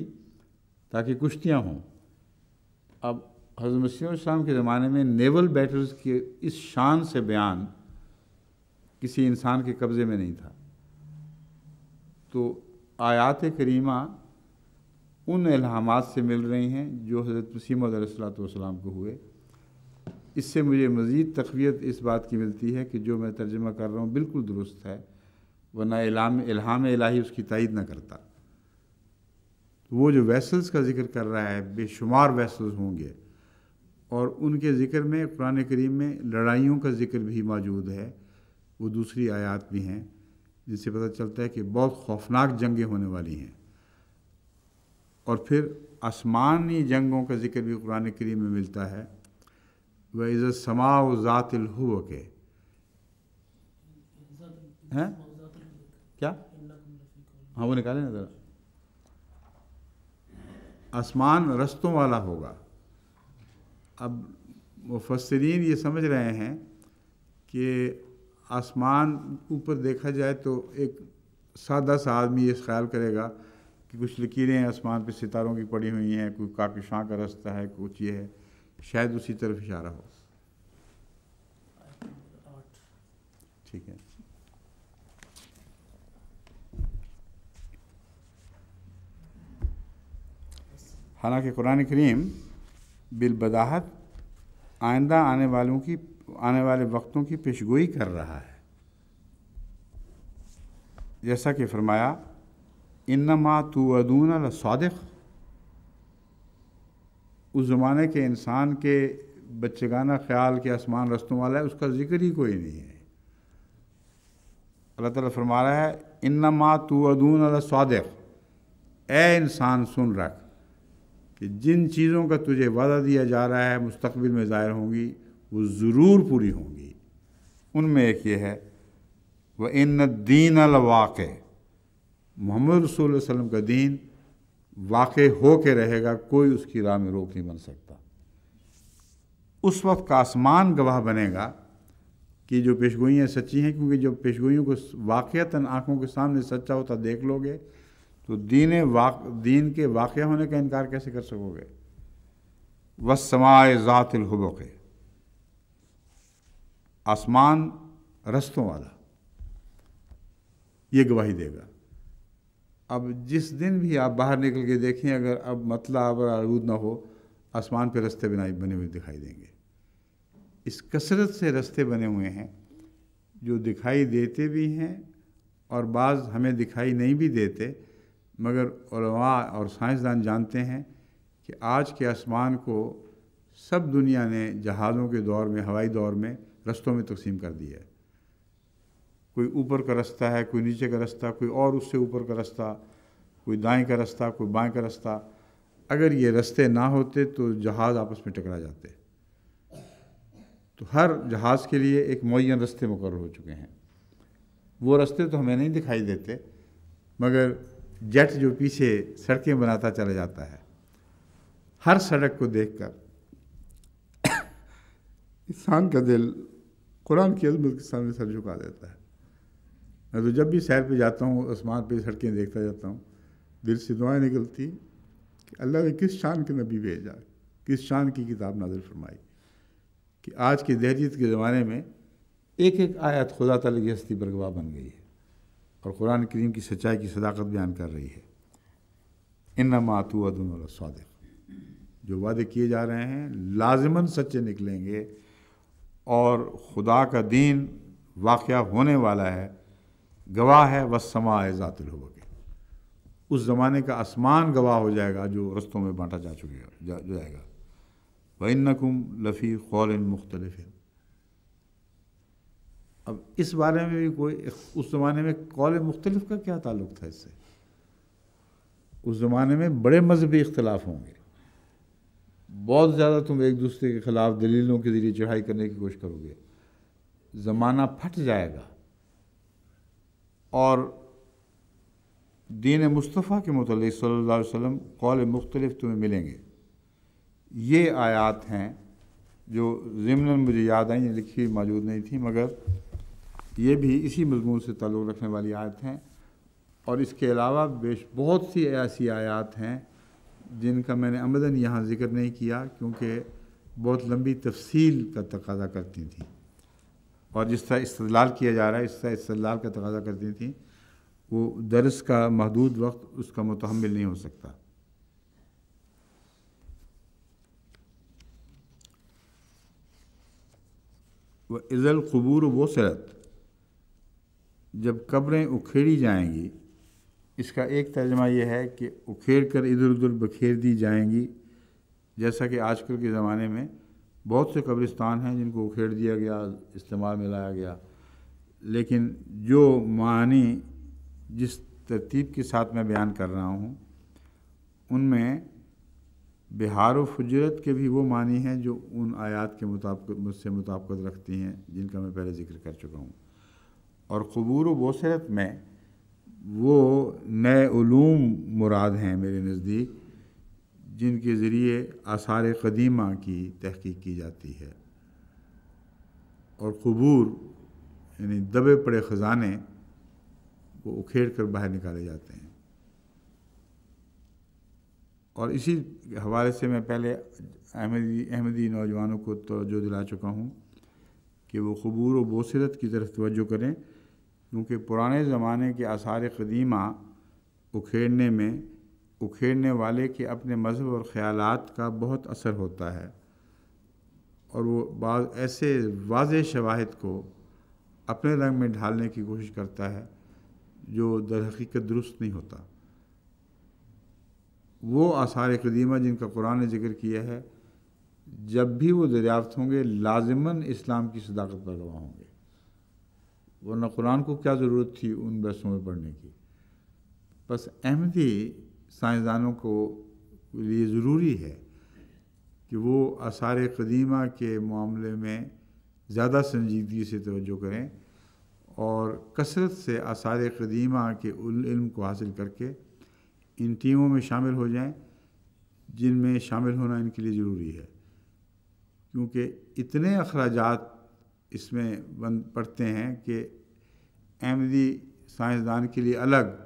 ताकि कुश्तियाँ हों अब हजरत मसीह शाम के ज़माने में नेवल बैटल्स के इस शान से बयान किसी इंसान के कब्ज़े में नहीं था तो आयात करीमा उन इलाहामात से मिल रही हैं जो हज़रत सलाम को हुए इससे मुझे मज़ीद तकवीत इस बात की मिलती है कि जो मैं तर्जमा कर रहा हूँ बिल्कुल दुरुस्त है वरना इलाम इलाम इलाही उसकी तइद ना करता वो जो वेसल्स का जिक्र कर रहा है बेशुमार वेसल्स होंगे और उनके ज़िक्र में कुरान करीम में लड़ाइयों का जिक्र भी मौजूद है वो दूसरी आयात भी हैं जिससे पता चलता है कि बहुत खौफनाक जंगें होने वाली हैं और फिर आसमानी जंगों का जिक्र भी कुरान करीम में मिलता है वह इज़ समा ज़ातिलहुब के हैं क्या हाँ वो निकालें ना ज़रा आसमान रस्तों वाला होगा अब मुफसरीन ये समझ रहे हैं कि आसमान ऊपर देखा जाए तो एक सादा सा आदमी ये ख्याल करेगा कि कुछ लकीरें आसमान पे सितारों की पड़ी हुई हैं कोई काकशां का रास्ता है कुछ ये है शायद उसी तरफ इशारा हो ठीक है हालांकि कुरान करीम बिलबदाहत आइंदा आने वालों की आने वाले वक्तों की पेशगोई कर रहा है जैसा कि फरमाया माँ तो अदून अलसादिक उस ज़माने के इंसान के बच्चेगाना ख्याल के आसमान रस्तों वाला है उसका जिक्र ही कोई नहीं है अल्लाह ताला फरमा रहा है इनमा तो अदून अल ए इंसान सुन रख कि जिन चीज़ों का तुझे वादा दिया जा रहा है मुस्तबिल में ज़ाहिर होंगी वो ज़रूर पूरी होंगी उनमें एक ये है व इन दीन अलवाक़ मोहम्मद रसूल का दीन वाक़ हो के रहेगा कोई उसकी राह में रोक नहीं बन सकता उस वक्त का आसमान गवाह बनेगा कि जो पेशगोइयाँ सच्ची हैं क्योंकि जब पेशगोइयों को वाक़ता आँखों के सामने सच्चा होता देख लोगे तो दीन वाक दीन के वाक़ होने का इनकार कैसे कर सकोगे वस समाय ज़ातिलहबो के आसमान रस्तों वाला ये गवाही देगा अब जिस दिन भी आप बाहर निकल के देखें अगर अब मतला अब आरूद ना हो आसमान पे रस्ते बनाए बने हुए दिखाई देंगे इस कसरत से रस्ते बने हुए हैं जो दिखाई देते भी हैं और बाज़ हमें दिखाई नहीं भी देते मगर और साइंसदान जानते हैं कि आज के आसमान को सब दुनिया ने जहाज़ों के दौर में हवाई दौर में रस्तों में तकसीम कर दिया है कोई ऊपर का रास्ता है कोई नीचे का रास्ता कोई और उससे ऊपर का रास्ता कोई दाएं का रास्ता कोई बाएं का रास्ता अगर ये रास्ते ना होते तो जहाज़ आपस में टकरा जाते तो हर जहाज़ के लिए एक मुन रस्ते मुकर हो चुके हैं वो रास्ते तो हमें नहीं दिखाई देते मगर जट जो पीछे सड़कें बनाता चला जाता है हर सड़क को देखकर इंसान का दिल कुरान की अजमत के सामने सर झुका देता है मैं तो जब भी सैर पे जाता हूँ आसमान पे सड़कें देखता जाता हूँ दिल से दुआएं निकलती कि अल्लाह ने किस शान के नबी भेजा किस शान की किताब नाजिल फरमाई कि आज के दहरियत के ज़माने में एक एक आयत खुदा तला की हस्ती बरगवा बन गई है और कुरान करीम की सच्चाई की सदाकत बयान कर रही है इन नमातू अदन जो वादे किए जा रहे हैं लाजमन सच्चे निकलेंगे और खुदा का दीन वाक़ होने वाला है गवाह है वसमा है ज़ातुलहबा के उस ज़माने का आसमान गवाह हो जाएगा जो रस्तों में बांटा जा चुके जा जाएगा व नकुम लफ़ी खौल मुख्तलफ़ अब इस बारे में भी कोई उस ज़माने में कौल मुख्तलिफ का क्या ताल्लुक था इससे उस ज़माने में बड़े मजहबी इख्तलाफ होंगे बहुत ज़्यादा तुम एक दूसरे के ख़िलाफ़ दलीलों के ज़रिए चढ़ाई करने की कोशिश करोगे ज़माना फट जाएगा और दीन मुस्तफ़ा के मतलब सल्ला वसम कौल मुख्तलिफ तुम्हें मिलेंगे ये आयात हैं जो ज़मन मुझे याद आई लिखी मौजूद नहीं थी मगर ये भी इसी मजमून से ताल्लुक़ रखने वाली आयत हैं और इसके अलावा बेश बहुत सी ऐसी आयात हैं जिनका मैंने अमदन यहाँ ज़िक्र नहीं किया क्योंकि बहुत लंबी तफसील का तकाजा करती थी और जिस तरह इस्तलाल किया जा रहा है इस तरह इस्तलाल का तकाजा करती थी वो दरस का महदूद वक्त उसका मुतहमल नहीं हो सकता वह इज़ल कबूर वो सरत जब कब्रें उखेड़ी जाएंगी इसका एक तर्जमा यह है कि उखेड़ कर इधर उधर बखेर दी जाएंगी जैसा कि आजकल के ज़माने में बहुत से कब्रिस्तान हैं जिनको उखेड़ दिया गया इस्तेमाल में लाया गया लेकिन जो मानी जिस तरतीब के साथ मैं बयान कर रहा हूँ उनमें बिहार व फजरत के भी वो मानी हैं जो उन आयात के मुताबिक मुझसे मुताबकत रखती हैं जिनका मैं पहले जिक्र कर चुका हूँ और कबूर वसरत में वो नए ूम मुराद हैं मेरे नज़दीक जिनके ज़रिए आसार कदीमा की तहकीक की जाती है और कबूर यानी दबे पड़े ख़जाने वो उखेड़ कर बाहर निकाले जाते हैं और इसी हवाले से मैं पहले अहमदी अहमदी नौजवानों को तोज्जो दिला चुका हूँ कि वो कबूर व बोसरत की तरफ तोज्जो करें क्योंकि पुराने ज़माने के आसार कदीमा उखेड़ने में उखेड़ने वाले के अपने मज़हब और ख़्याल का बहुत असर होता है और वो बाद ऐसे वाज शवाहद को अपने रंग में ढालने की कोशिश करता है जो दर हकीकत दुरुस्त नहीं होता वो आसार कदीमा जिनका कुरान ने जिक्र किया है जब भी वो दरियाफ्त होंगे लाजमन इस्लाम की सदाकत पर गवाह होंगे वरना कुरान को क्या ज़रूरत थी उन बसों में पढ़ने की बस अहमदी साइंसदानों को लिए ज़रूरी है कि वो आसार कदीमा के मामले में ज़्यादा संजीदगी से तोज्जो करें और कसरत से आसार कदीमा के इल्म को हासिल करके इन टीमों में शामिल हो जाएं जिनमें शामिल होना इनके लिए ज़रूरी है क्योंकि इतने अखराजात इसमें बन पढ़ते हैं कि अहमदी साइंसदान के लिए अलग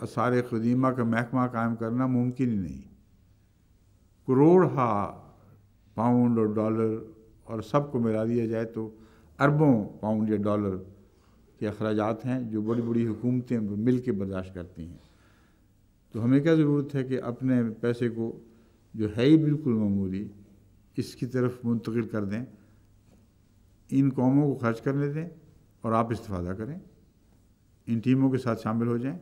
और सारे खदीमा का महकमा कायम करना मुमकिन ही नहीं करोड़ हा पाउंड और डॉलर और सबको मिला दिया जाए तो अरबों पाउंड या डॉलर के अखराज हैं जो बड़ी बड़ी हुकूमतें मिल के बर्दाश्त करती हैं तो हमें क्या ज़रूरत है कि अपने पैसे को जो है ही बिल्कुल मामूली इसकी तरफ मुंतकिल कर दें इन कौमों को खर्च करने दें और आप इस्तफादा करें इन टीमों के साथ शामिल हो जाएं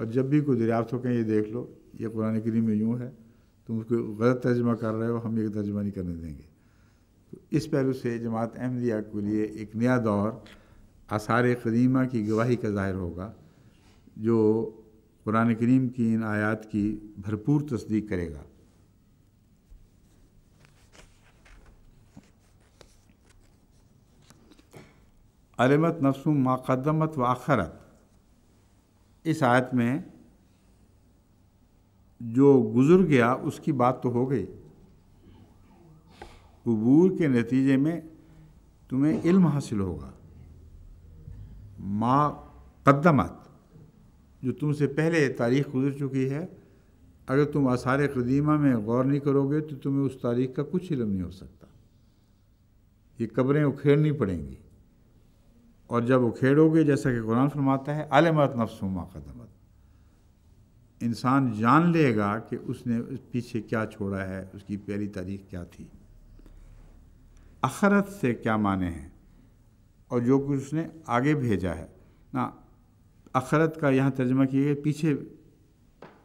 और जब भी कोई दरियाफ्त हो कहें ये देख लो ये कुरान करीम में यूँ है तुम उसको गलत तर्जमा कर रहे हो हम ये तर्जमा नहीं करने देंगे तो इस पहलू से जमात अहमदिया के लिए एक नया दौर आसार कदीमा की गवाही का जाहिर होगा जो कुरान करीम की इन आयात की भरपूर तस्दीक करेगा अलमत नफसु माकदमत व आखरत इस आयत में जो गुज़र गया उसकी बात तो हो गई कबूर के नतीजे में तुम्हें इल्म हासिल होगा माँ कदमत जो तुमसे पहले तारीख गुजर चुकी है अगर तुम आसार कदीमा में गौर नहीं करोगे तो तुम्हें उस तारीख का कुछ इलम नहीं हो सकता ये कब्रें उखेड़नी पड़ेंगी और जब उखेड़ोगे जैसा कि कुरान फरमाता है अलमत नफसुमा कदमत इंसान जान लेगा कि उसने पीछे क्या छोड़ा है उसकी प्यारी तारीख क्या थी अखरत से क्या माने हैं और जो कुछ उसने आगे भेजा है ना अखरत का यहाँ तर्जमा किया गया पीछे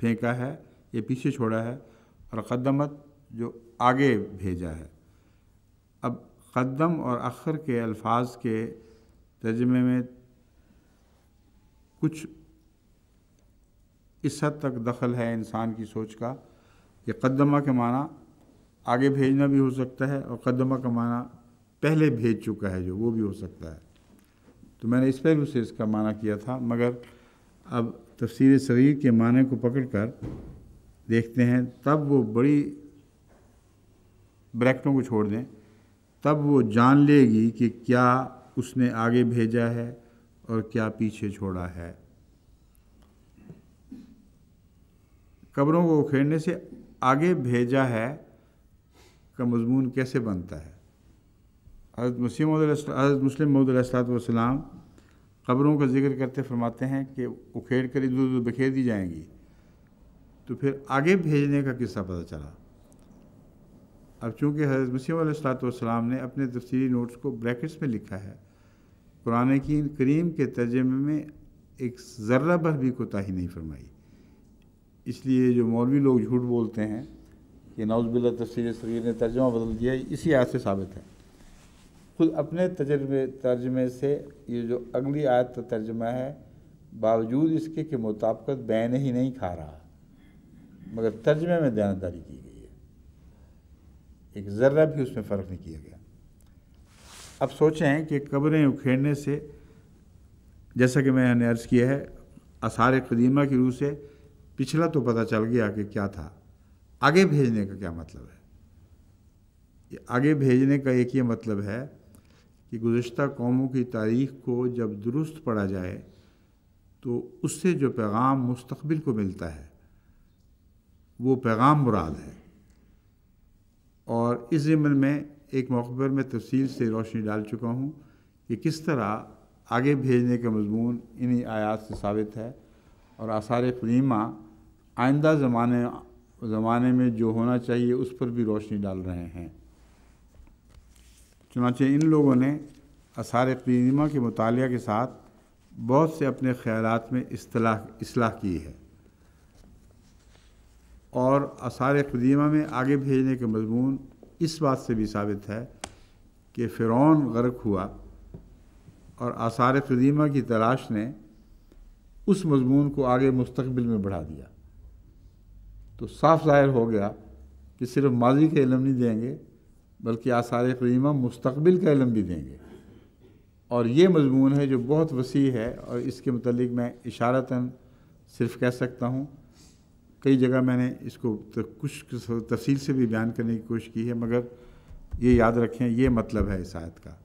फेंका है ये पीछे छोड़ा है और कदमत जो आगे भेजा है अब कदम और अखर के अल्फाज के तर्जमे में कुछ इस हद तक दखल है इंसान की सोच का कि कदमा के माना आगे भेजना भी हो सकता है और कदमा का माना पहले भेज चुका है जो वो भी हो सकता है तो मैंने इस पहलू से इसका माना किया था मगर अब तफसीर शरीर के माने को पकड़ कर देखते हैं तब वो बड़ी ब्रैकटों को छोड़ दें तब वो जान लेगी कि क्या उसने आगे भेजा है और क्या पीछे छोड़ा है कब्रों को उखेड़ने से आगे भेजा है का मजमून कैसे बनता है हज़रत मसीम हज़रत मुस्लिम महदलाम कब्रों का जिक्र करते फरमाते हैं कि उखेड़ कर इधर उधर बखेर दी जाएंगी तो फिर आगे भेजने का किस्सा पता चला अब चूँकि हज़रत मसीम वाम ने अपने तफसीली नोट्स को ब्रैकेट्स में लिखा है कुरान की करीम के तर्जमे में एक ज़र्रा भर भी कोताही नहीं फरमाई इसलिए जो मौलवी लोग झूठ बोलते हैं कि नाउजबिल्ला तफसर सगीर ने तर्जमा बदल दिया इसी आयत से साबित है खुद अपने तजर्बे तर्जमे से ये जो अगली आयत का तर्जमा है बावजूद इसके कि मुताबकत बैन ही नहीं खा रहा मगर तर्जमे में दयानदारी की गई है एक ज़र्रा भी उसमें फ़र्क नहीं किया गया अब सोचें कि कब्रें उखेड़ने से जैसा कि मैंने अर्ज़ किया है आसार कदीमा की रूह से पिछला तो पता चल गया कि क्या था आगे भेजने का क्या मतलब है आगे भेजने का एक ये मतलब है कि गुज्त कौमों की तारीख को जब दुरुस्त पढ़ा जाए तो उससे जो पैगाम मुस्तबिल को मिलता है वो पैगाम मुराद है और इस ज़मन में एक मौके पर मैं तफसील से रोशनी डाल चुका हूँ कि किस तरह आगे भेजने का मजमून इन्हीं आयात से साबित है और आसार फलीमा आइंदा ज़माने ज़माने में जो होना चाहिए उस पर भी रोशनी डाल रहे हैं चुनाच इन लोगों ने आसार फलीमा के मुताल के साथ बहुत से अपने ख्याल में असलाह की है और आसार कदीमा में आगे भेजने के मजमून इस बात से भी साबित है कि फ़िरौन गर्क हुआ और आसार कदीमा की तलाश ने उस मजमून को आगे मुस्तबिल में बढ़ा दिया तो साफ ज़ाहिर हो गया कि सिर्फ माजी का इलम नहीं देंगे बल्कि आसार कदीमा मुस्तबिल का इलम भी देंगे और ये मजमून है जो बहुत वसी है और इसके मतलब मैं इशारता सिर्फ कह सकता हूँ कई जगह मैंने इसको कुछ तफसील से भी बयान करने की कोशिश की है मगर ये याद रखें ये मतलब है इस आयत का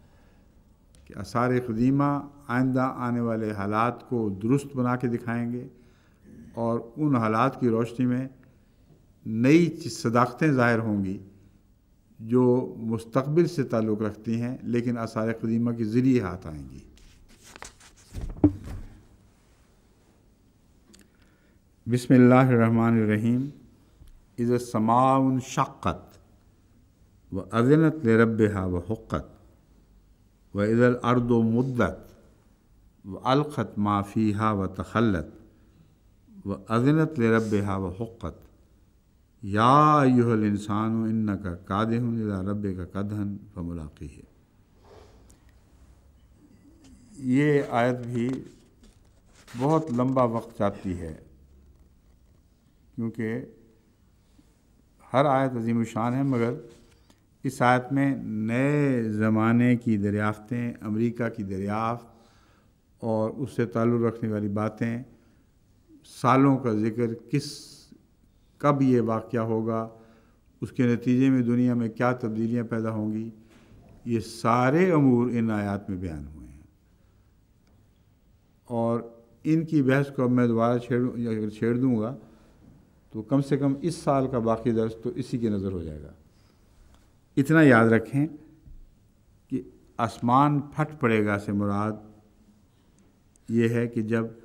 कि आसार कदीमा आइंदा आने वाले हालात को दुरुस्त बना के दिखाएंगे और उन हालात की रोशनी में नई सदाकतें ज़ाहिर होंगी जो मुस्तबिल से ताल्लुक़ रखती हैं लेकिन आसार कदीमा के ज़रिए हाथ आएंगी बसमीम इज़ समाउन शक्क़त व अजनत रब व हक़त व इज़ल अर्द मुद्दत व अलखत माफ़ीहा व तखलत व अजनत लरबा व हक़त याहल इंसान इन का कादहन इला रब का कदहन व मुलाक़ी है ये आयत भी बहुत लंबा वक्त चाहती है क्योंकि हर आयत अजीम शान है मगर इस आयत में नए ज़माने की दरियाफ़तें अमेरिका की दरियाफ़त और उससे ताल्लुक़ रखने वाली बातें सालों का जिक्र किस कब ये वाक़ होगा उसके नतीजे में दुनिया में क्या तब्दीलियाँ पैदा होंगी ये सारे अमूर इन आयात में बयान हुए हैं और इनकी बहस को अब मैं दोबारा छेड़ छेड़ दूँगा तो कम से कम इस साल का बाकी दर्ज तो इसी की नज़र हो जाएगा इतना याद रखें कि आसमान फट पड़ेगा से मुराद ये है कि जब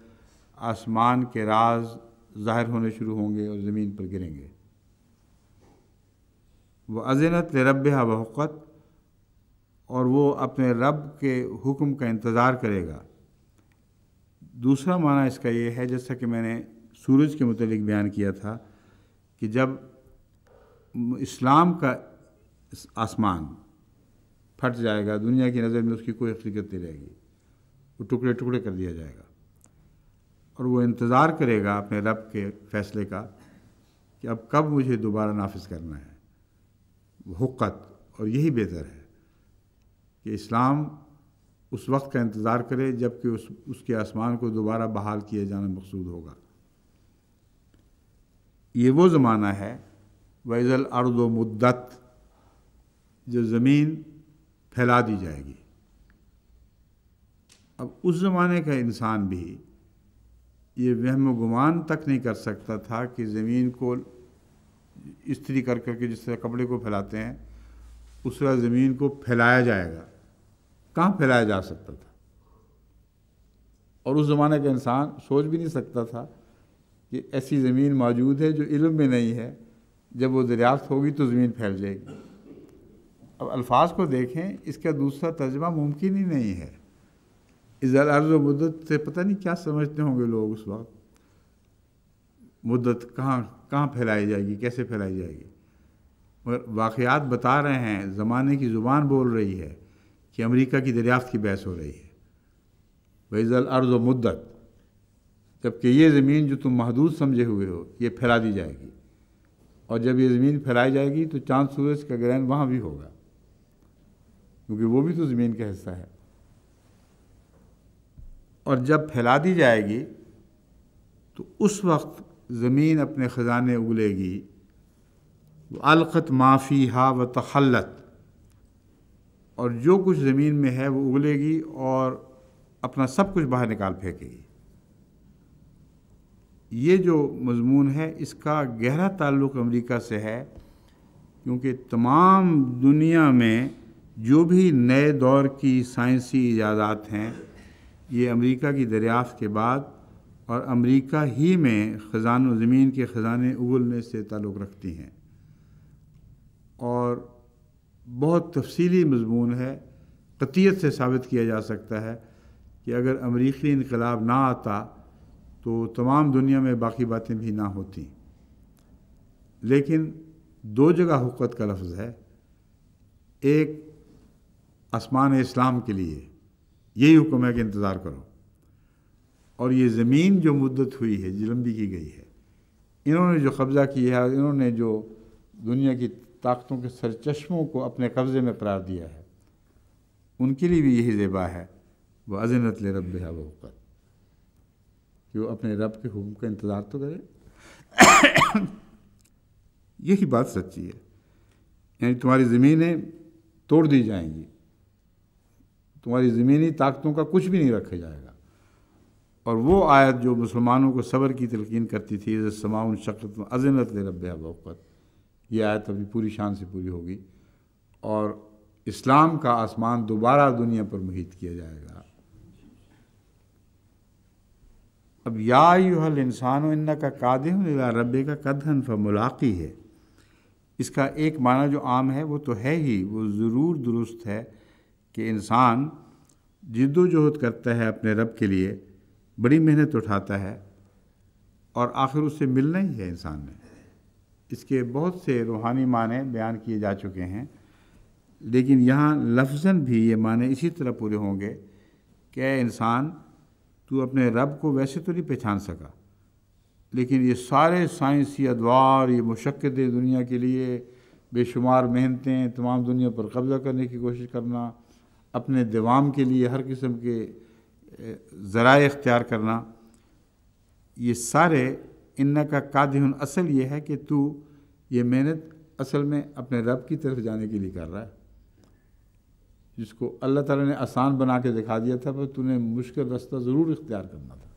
आसमान के राज ज़ाहिर होने शुरू होंगे और ज़मीन पर गिरेंगे वह अजनत रब बहक़त और वो अपने रब के हुक्म का इंतज़ार करेगा दूसरा माना इसका ये है जैसा कि मैंने सूरज के मतलब बयान किया था कि जब इस्लाम का आसमान फट जाएगा दुनिया की नज़र में उसकी कोई हकीकत नहीं रहेगी वो टुकड़े टुकड़े कर दिया जाएगा और वो इंतज़ार करेगा अपने रब के फैसले का कि अब कब मुझे दोबारा नाफिज करना है हुक्कत और यही बेहतर है कि इस्लाम उस वक्त का इंतज़ार करे जबकि उस उसके आसमान को दोबारा बहाल किए जाना मकसूद होगा ये वो ज़माना है वैज़ल अर्द मुद्दत जो ज़मीन फैला दी जाएगी अब उस ज़माने का इंसान भी ये वहम गुमान तक नहीं कर सकता था कि ज़मीन को स्त्री कर करके जिस तरह कपड़े को फैलाते हैं उस तरह ज़मीन को फैलाया जाएगा कहाँ फैलाया जा सकता था और उस ज़माने का इंसान सोच भी नहीं सकता था कि ऐसी ज़मीन मौजूद है जो इल्म में नहीं है जब वो दरियाफ्त होगी तो ज़मीन फैल जाएगी अब अल्फाज को देखें इसका दूसरा तर्जमा मुमकिन ही नहीं है इज़ल अर्ज़ मदत से पता नहीं क्या समझते होंगे लोग उस वक्त मदत कहाँ कहाँ फैलाई जाएगी कैसे फैलाई जाएगी मगर वाक़ात बता रहे हैं ज़माने की ज़ुबान बोल रही है कि अमेरिका की दरियाफ्त की बहस हो रही है वज़ल अर्ज़ मदत जबकि ये ज़मीन जो तुम महदूद समझे हुए हो ये फैला दी जाएगी और जब ये ज़मीन फैलाई जाएगी तो चांद सूरज का ग्रहण वहाँ भी होगा क्योंकि वो भी तो ज़मीन का हिस्सा है और जब फैला दी जाएगी तो उस वक्त ज़मीन अपने ख़जाने उगलेगी अलखत माफ़ी हा व तखलत और जो कुछ ज़मीन में है वो उगलेगी और अपना सब कुछ बाहर निकाल फेंकेगी ये जो मजमून है इसका गहरा ताल्लुक अमेरिका से है क्योंकि तमाम दुनिया में जो भी नए दौर की साइंसी इजादात हैं ये अमेरिका की दरियाफ़ के बाद और अमेरिका ही में ख़जान ज़मीन के ख़जाने उगलने से ताल्लुक़ रखती हैं और बहुत तफसीली मजमून है कतीयत से साबित किया जा सकता है कि अगर अमरीकी इनकलाब ना आता तो तमाम दुनिया में बाकी बातें भी ना होती लेकिन दो जगह हुक़त का लफ्ज़ है एक आसमान इस्लाम के लिए यही हुक्म है कि इंतज़ार करो और ये ज़मीन जो मुद्दत हुई है जिलम्बी की गई है इन्होंने जो कब्ज़ा किया है इन्होंने जो दुनिया की ताकतों के सरचश्मों को अपने कब्ज़े में करार दिया है उनके लिए भी यही ज़ेबा है वह अजनत रब है वक़त कि वो अपने रब के हुक्म का इंतज़ार तो करें यही बात सच्ची है यानी तुम्हारी ज़मीनें तोड़ दी जाएंगी तुम्हारी ज़मीनी ताकतों का कुछ भी नहीं रखा जाएगा और वो आयत जो मुसलमानों को सब्र की तलकिन करती थी समाउन शक्ल अजनत रब वक़त ये आयत अभी पूरी शान से पूरी होगी और इस्लाम का आसमान दोबारा दुनिया पर मुहित किया जाएगा अब या यूहल इंसान इन्ना का कादिम रब का कदहन फमुलाकी है इसका एक माना जो आम है वो तो है ही वो ज़रूर दुरुस्त है कि इंसान जिद्दोजहद करता है अपने रब के लिए बड़ी मेहनत उठाता है और आखिर उससे मिलना ही है इंसान ने इसके बहुत से रूहानी माने बयान किए जा चुके हैं लेकिन यहाँ लफ्जन भी ये माने इसी तरह पूरे होंगे कि इंसान तू अपने रब को वैसे तो नहीं पहचान सका लेकिन ये सारे साइंसी अदवार ये मुशक्क़तें दुनिया के लिए बेशुमार मेहनतें तमाम दुनिया पर कब्ज़ा करने की कोशिश करना अपने दवाम के लिए हर किस्म के ज़राए अख्तियार करना ये सारे इन्ना का कादिहन असल ये है कि तू ये मेहनत असल में अपने रब की तरफ जाने के लिए कर रहा है जिसको अल्लाह ताला ने आसान बना के दिखा दिया था पर तूने मुश्किल रास्ता ज़रूर इख्तियार करना था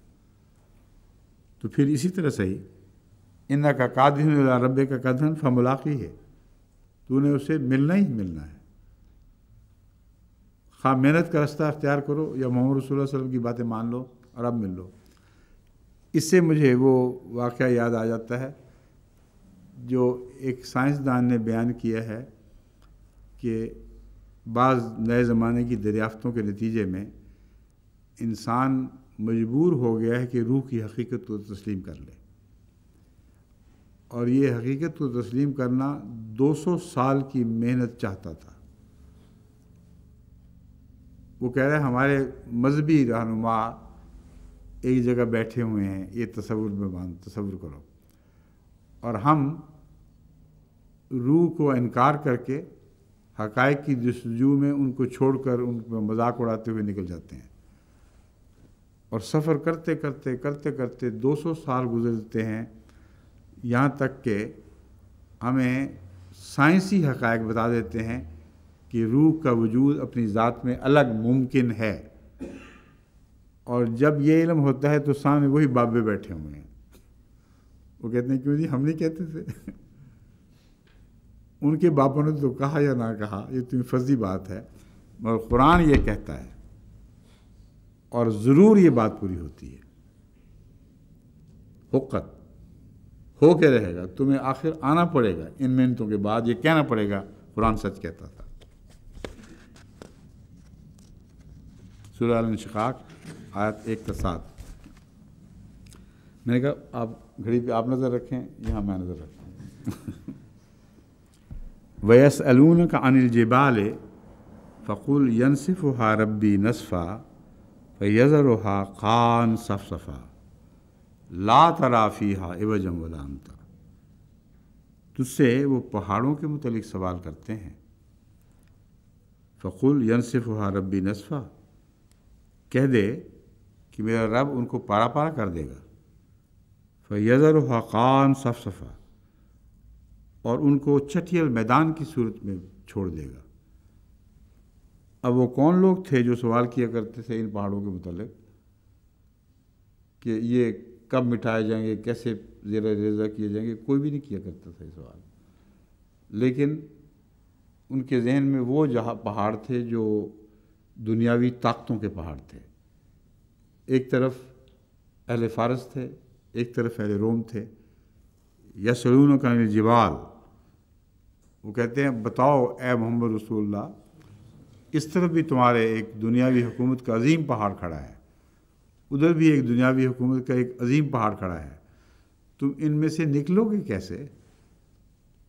तो फिर इसी तरह सही इन्ना का कादिन रब का कदन फमलाकी है तूने उसे मिलना ही मिलना है खा मेहनत का रास्ता अख्तियार करो या मोहम्मद रसूल वसलम की बातें मान लो और अब मिल लो इससे मुझे वो वाक़ याद आ जाता है जो एक साइंसदान ने बयान किया है कि बाज़ नए ज़माने की दरियाफ़तों के नतीजे में इंसान मजबूर हो गया है कि रूह की हकीकत को तस्लीम कर ले और ये हकीकत को तस्लीम करना 200 साल की मेहनत चाहता था वो कह रहे हैं हमारे मजहबी रहनुमा एक जगह बैठे हुए हैं ये तस्वुर में मान तस्वुर करो और हम रूह को इनकार करके हकायक की जस्तजू में उनको छोड़कर उन मजाक उड़ाते हुए निकल जाते हैं और सफ़र करते करते करते करते 200 साल गुजरते हैं यहाँ तक के हमें साइंसी हकायक बता देते हैं कि रूह का वजूद अपनी ज़ात में अलग मुमकिन है और जब ये इलम होता है तो सामने वही बाबे बैठे हुए हैं वो कहते हैं क्यों जी हम नहीं कहते थे उनके बापों ने तो कहा या ना कहा ये तुम्हें फर्जी बात है मगर कुरान ये कहता है और ज़रूर ये बात पूरी होती है हुक्कत हो के रहेगा तुम्हें आखिर आना पड़ेगा इन मेहनतों के बाद ये कहना पड़ेगा कुरान सच कहता था सुरशकाक आयत एक का साथ मैंने कहा आप घड़ी पे आप नज़र रखें यहाँ मैं नज़र रखता हूँ वयस अलून का अनिल जबाल फ़कुल हा रबी नसफ़ा हा ख़ान सफ़ा ला तराफ़ी हा इवजम वलामता तुझसे वो पहाड़ों के मतलब सवाल करते हैं फ़कुल हा रबी नसफ़ा कह दे कि मेरा रब उनको पारा पारा कर देगा हा ख़ान सफ़ा और उनको चटियल मैदान की सूरत में छोड़ देगा अब वो कौन लोग थे जो सवाल किया करते थे इन पहाड़ों के मतलब कि ये कब मिटाए जाएंगे कैसे जेर रेजा किए जाएंगे कोई भी नहीं किया करता था ये सवाल लेकिन उनके जहन में वो जहाँ पहाड़ थे जो दुनियावी ताकतों के पहाड़ थे एक तरफ अहले फ़ारस थे एक तरफ अहले रोम थे यसरून का निजिबाल वो कहते हैं बताओ ए मोहम्मद रसूल्ला इस तरफ भी तुम्हारे एक दुनियावी हुकूमत का अजीम पहाड़ खड़ा है उधर भी एक दुनियावी हुकूमत का एक अजीम पहाड़ खड़ा है तुम इनमें से निकलोगे कैसे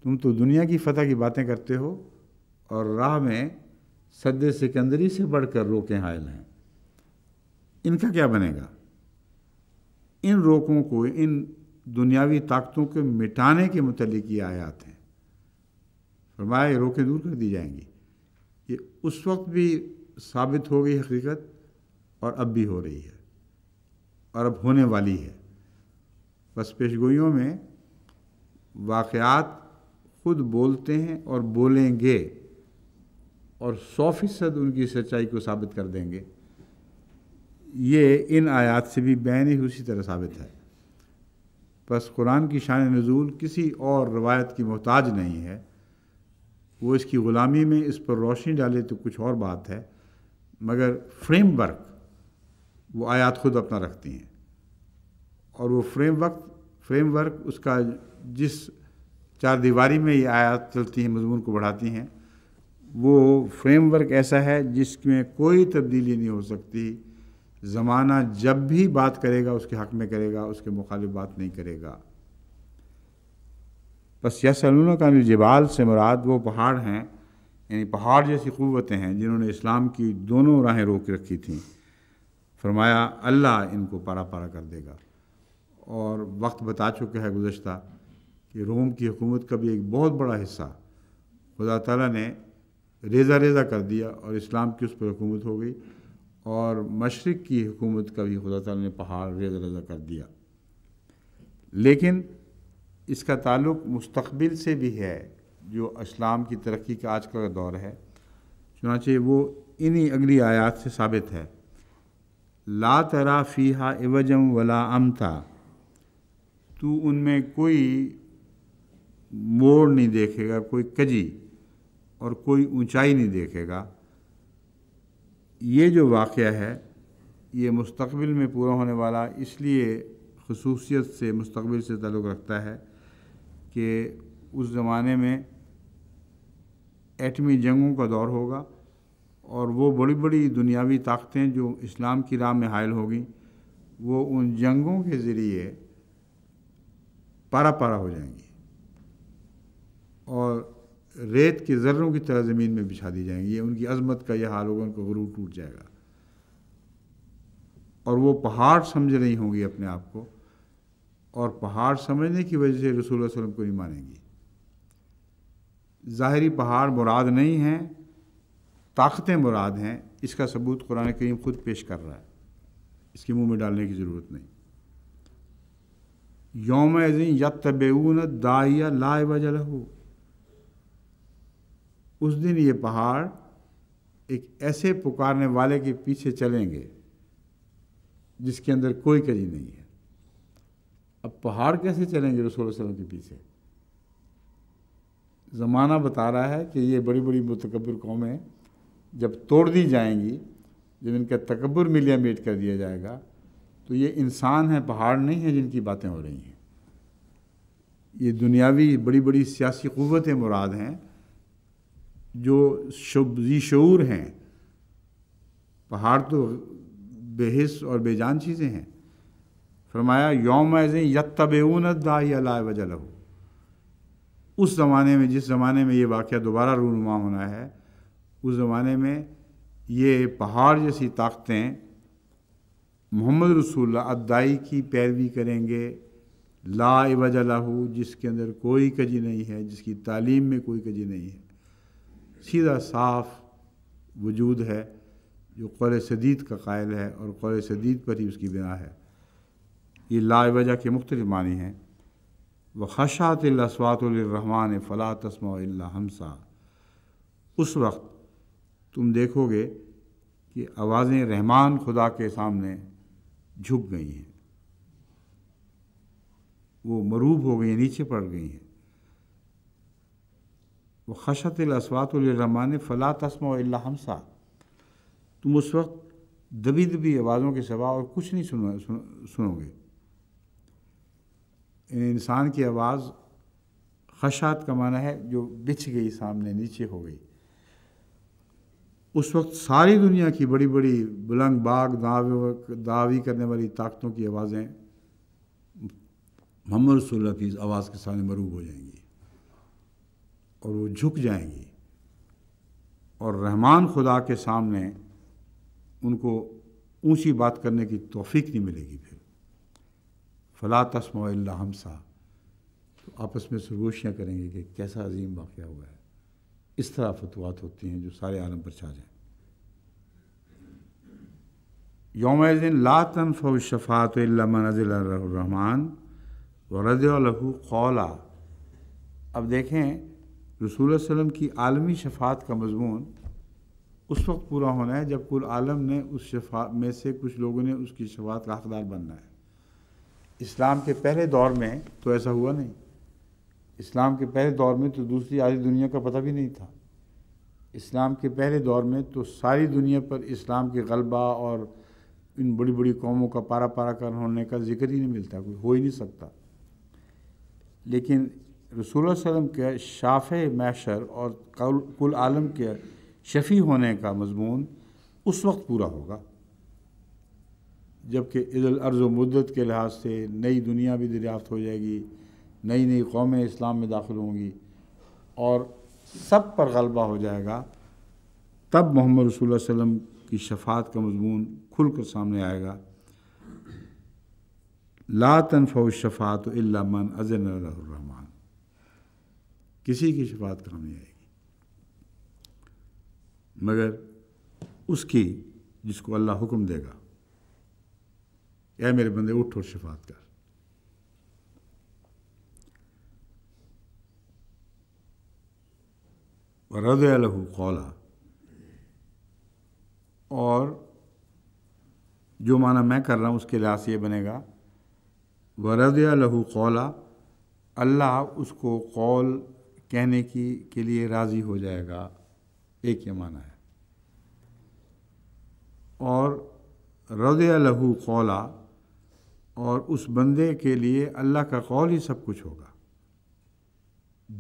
तुम तो दुनिया की फतह की बातें करते हो और राह में सद सिकंदरी से बढ़कर रोकें हायल हैं इनका क्या बनेगा इन रोकों को इन दुनियावी ताकतों के मिटाने के मतलब ये आयात हैं फरमाया रोकें दूर कर दी जाएंगी ये उस वक्त भी साबित हो गई हकीकत और अब भी हो रही है और अब होने वाली है बस पेशगोइयों में वाक़ात खुद बोलते हैं और बोलेंगे और सौ फीसद उनकी सच्चाई को साबित कर देंगे ये इन आयात से भी बैन ही उसी तरह साबित है बस कुरान की शान नज़ूल किसी और रवायत की मोहताज नहीं है वो इसकी ग़ुलामी में इस पर रोशनी डाले तो कुछ और बात है मगर फ्रेम वर्क वो आयात खुद अपना रखती हैं और वो फ्रेम वक्त फ्रेम वर्क उसका जिस चार दीवारी में ये आयात चलती हैं मजमून को बढ़ाती हैं वो फ्रेम वर्क ऐसा है जिसमें कोई तब्दीली नहीं हो सकती ज़माना जब भी बात करेगा उसके हक़ में करेगा उसके मुखालिफ बात नहीं करेगा बस यसलून का जबाल से मुराद वो पहाड़ हैं यानी पहाड़ जैसी क़वतें हैं जिन्होंने इस्लाम की दोनों राहें रोक रखी थीं फरमाया अल्लाह इनको पारा पारा कर देगा और वक्त बता चुका है गुज्त कि रोम की हुकूमत का भी एक बहुत बड़ा हिस्सा खुदा तला ने रेज़ा रेज़ा कर दिया और इस्लाम की उस पर हुकूमत हो गई और मशरक़ की हुकूमत का भी खुदा तला ने पहाड़ रेज रजा कर दिया लेकिन इसका ताल्लुक मुस्तबिल से भी है जो इस्लाम की तरक्की का आज का दौर है चुनाचे वो इन्हीं अगली आयात से साबित है ला तरा फ़ीहा एवजम वला अमता तू उनमें कोई मोड़ नहीं देखेगा कोई कजी और कोई ऊंचाई नहीं देखेगा ये जो वाक़ है ये मुस्तबिल में पूरा होने वाला इसलिए खसूसियत से मुस्तबिल से ताल्लुक़ रखता है कि उस ज़माने में एटमी जंगों का दौर होगा और वो बड़ी बड़ी दुनियावी ताकतें जो इस्लाम की राह में हायल होगी वो उन जंगों के ज़रिए पारा पारा हो जाएंगी और रेत के ज़र्रों की तरह ज़मीन में बिछा दी जाएंगी ये उनकी अजमत का यह हाल होगा उनका गुरू टूट जाएगा और वो पहाड़ समझ रही होंगी अपने आप को और पहाड़ समझने की वजह से रसूल वसलम को नहीं मानेंगी ज़ाहरी पहाड़ मुराद नहीं हैं ताकतें मुराद हैं इसका सबूत कुरान करीम खुद पेश कर रहा है इसके मुंह में डालने की ज़रूरत नहीं योम यत तबेऊन दाइया लाए वजह उस दिन ये पहाड़ एक ऐसे पुकारने वाले के पीछे चलेंगे जिसके अंदर कोई कजी नहीं है अब पहाड़ कैसे चलेंगे रसोल वसलम के पीछे ज़माना बता रहा है कि ये बड़ी बड़ी मतकबर कौमें जब तोड़ दी जाएंगी जब इनका तकबर मिलिया मेट कर दिया जाएगा तो ये इंसान हैं पहाड़ नहीं हैं जिनकी बातें हो रही हैं ये दुनियावी बड़ी बड़ी सियासी क़वतें मुराद हैं जो शुभ शूर हैं पहाड़ तो बेहिस और बेजान चीज़ें हैं फरमाया योम ऐसे यत्तबेऊन दाई अला वजल उस ज़माने में जिस ज़माने में ये वाक़ दोबारा रूनुमा होना है उस ज़माने में ये पहाड़ जैसी ताकतें मोहम्मद रसूल अदाई की पैरवी करेंगे ला वजह जिसके अंदर कोई कजी नहीं है जिसकी तालीम में कोई कजी नहीं है सीधा साफ वजूद है जो कौल शदीद का कायल है और कौल शदीद पर ही उसकी बिना है ये लावजा के मुख्तलि मानी हैं वह खशात स्वातरहमान फ़ला तस्मा हमसा उस वक्त तुम देखोगे कि आवाज़ें रहमान खुदा के सामने झुक गई हैं वो मरूब हो गई हैं नीचे पड़ गई हैं खशत खशतलसवातरमान फ़ला तस्म हमसा तुम उस वक्त दबी दबी आवाज़ों के सिवा और कुछ नहीं सुनो सुनोगे इंसान की आवाज़ खशात का माना है जो बिछ गई सामने नीचे हो गई उस वक्त सारी दुनिया की बड़ी बड़ी बुलंग बाग दावे दावी करने वाली ताकतों की आवाज़ें मोहम्मद रसोल्ला की आवाज़ के सामने मरूब हो जाएंगी और वो झुक जाएंगी और रहमान खुदा के सामने उनको ऊंची बात करने की तोफ़ी नहीं मिलेगी फिर फ़ला तस्मा हमसा तो आपस में सरगोशियाँ करेंगे कि कैसा अजीम वाक़ हुआ है इस तरह फतवात होती हैं जो सारे आलम पर छा जाएँ योम दिन ला तनफ़ शफ़ात रहमान व रज़ कौला अब देखें रसूल वसम की आलमी शफात का मजमून उस वक्त पूरा होना है जब कुल आलम ने उस शफा में से कुछ लोगों ने उसकी शफात का हकदार बनना है इस्लाम के पहले दौर में तो ऐसा हुआ नहीं इस्लाम के पहले दौर में तो दूसरी आधी दुनिया का पता भी नहीं था इस्लाम के पहले दौर में तो सारी दुनिया पर इस्लाम के गलबा और इन बड़ी बड़ी कौमों का पारा पारा कर होने का जिक्र ही नहीं मिलता कोई हो ही नहीं सकता लेकिन रसूल वसम के शाफ़ मैशर और कुल आलम के शफ़ी होने का मजमून उस वक्त पूरा होगा जबकि इधल अर्ज़ मुद्दत के लिहाज से नई दुनिया भी दरियाफ्त हो जाएगी नई नई कौमें इस्लाम में दाखिल होंगी और सब पर गलबा हो जाएगा तब मोहम्मद रसूल वसम की शफात का मजमून खुल कर सामने आएगा ला तनफ़ शफ़ात मन अजन रहमान किसी की शफात काम नहीं आएगी मगर उसकी जिसको अल्लाह हुक्म देगा यह मेरे बंदे उठ और शफात कर रद अलहू कौला और जो माना मैं कर रहा हूँ उसके लिहाज ये बनेगा वरद लहू कौला अल्लाह उसको कौल कहने की के लिए राज़ी हो जाएगा एक ये माना है और रद लहू कौला और उस बंदे के लिए अल्लाह का कौल ही सब कुछ होगा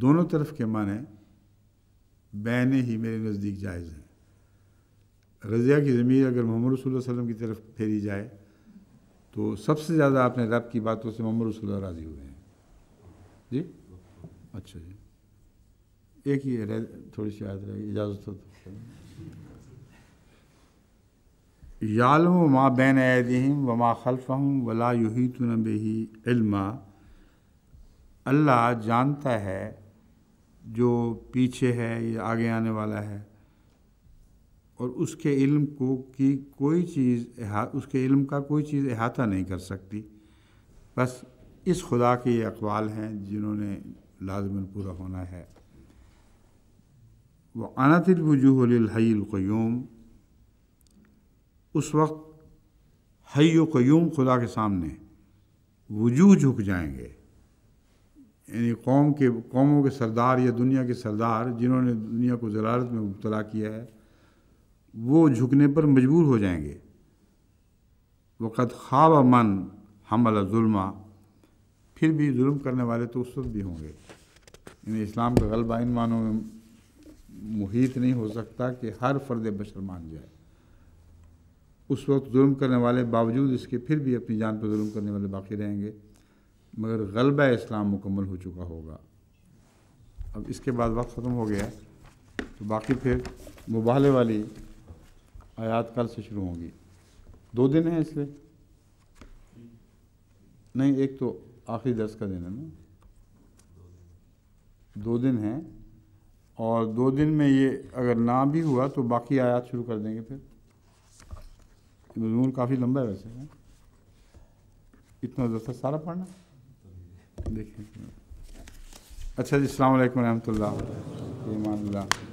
दोनों तरफ के माने बहने ही मेरे नज़दीक जायज़ हैं रज़िया की ज़मीर अगर मोहम्मद वसल्लम की तरफ फेरी जाए तो सबसे ज़्यादा आपने रब की बातों से मोहम्मद रसुल्ला राज़ी हुए हैं जी अच्छा जी एक ही रह थोड़ी सी याद रहेगी इजाज़त हो तो यालम माँ बैन ऐदहिम व माँ खलफ़ हूँ वला यूही तो तुनबी इल्मा अल्लाह जानता है जो पीछे है या आगे आने वाला है और उसके इल्म को की कोई चीज़ उसके इल्म का कोई चीज़ अहाता नहीं कर सकती बस इस खुदा के ये अकवाल हैं जिन्होंने लाजमन पूरा होना है व अनतिलवजूहलहीयूम उस वक्त हयो क्यूम खुदा के सामने वजूह झुक जाएंगे यानी कौम के कौमों के सरदार या दुनिया के सरदार जिन्होंने दुनिया को जरारत में मुबतला किया है वो झुकने पर मजबूर हो जाएंगे वक़्त खाब मन हमला जुल्मा फिर भी जुल्म करने वाले तो उस वक्त भी होंगे यानी इस्लाम का गलबा इन मानों में मुहित नहीं हो सकता कि हर फर्द बशर मान जाए उस वक्त जुल्म करने वाले बावजूद इसके फिर भी अपनी जान पर जुल्म करने वाले बाकी रहेंगे मगर गलबा इस्लाम मुकम्मल हो चुका होगा अब इसके बाद वक्त ख़त्म हो गया तो बाकी फिर मुबाहले वाली आयात कल से शुरू होंगी दो दिन हैं इसलिए नहीं एक तो आखिरी दस का दिन है ना दो दिन हैं और दो दिन में ये अगर ना भी हुआ तो बाकी आयात शुरू कर देंगे फिर मजमून काफ़ी लंबा है वैसे है? इतना दस्तर सारा पढ़ना देखिए अच्छा जी अलैक् वरहमल ईमान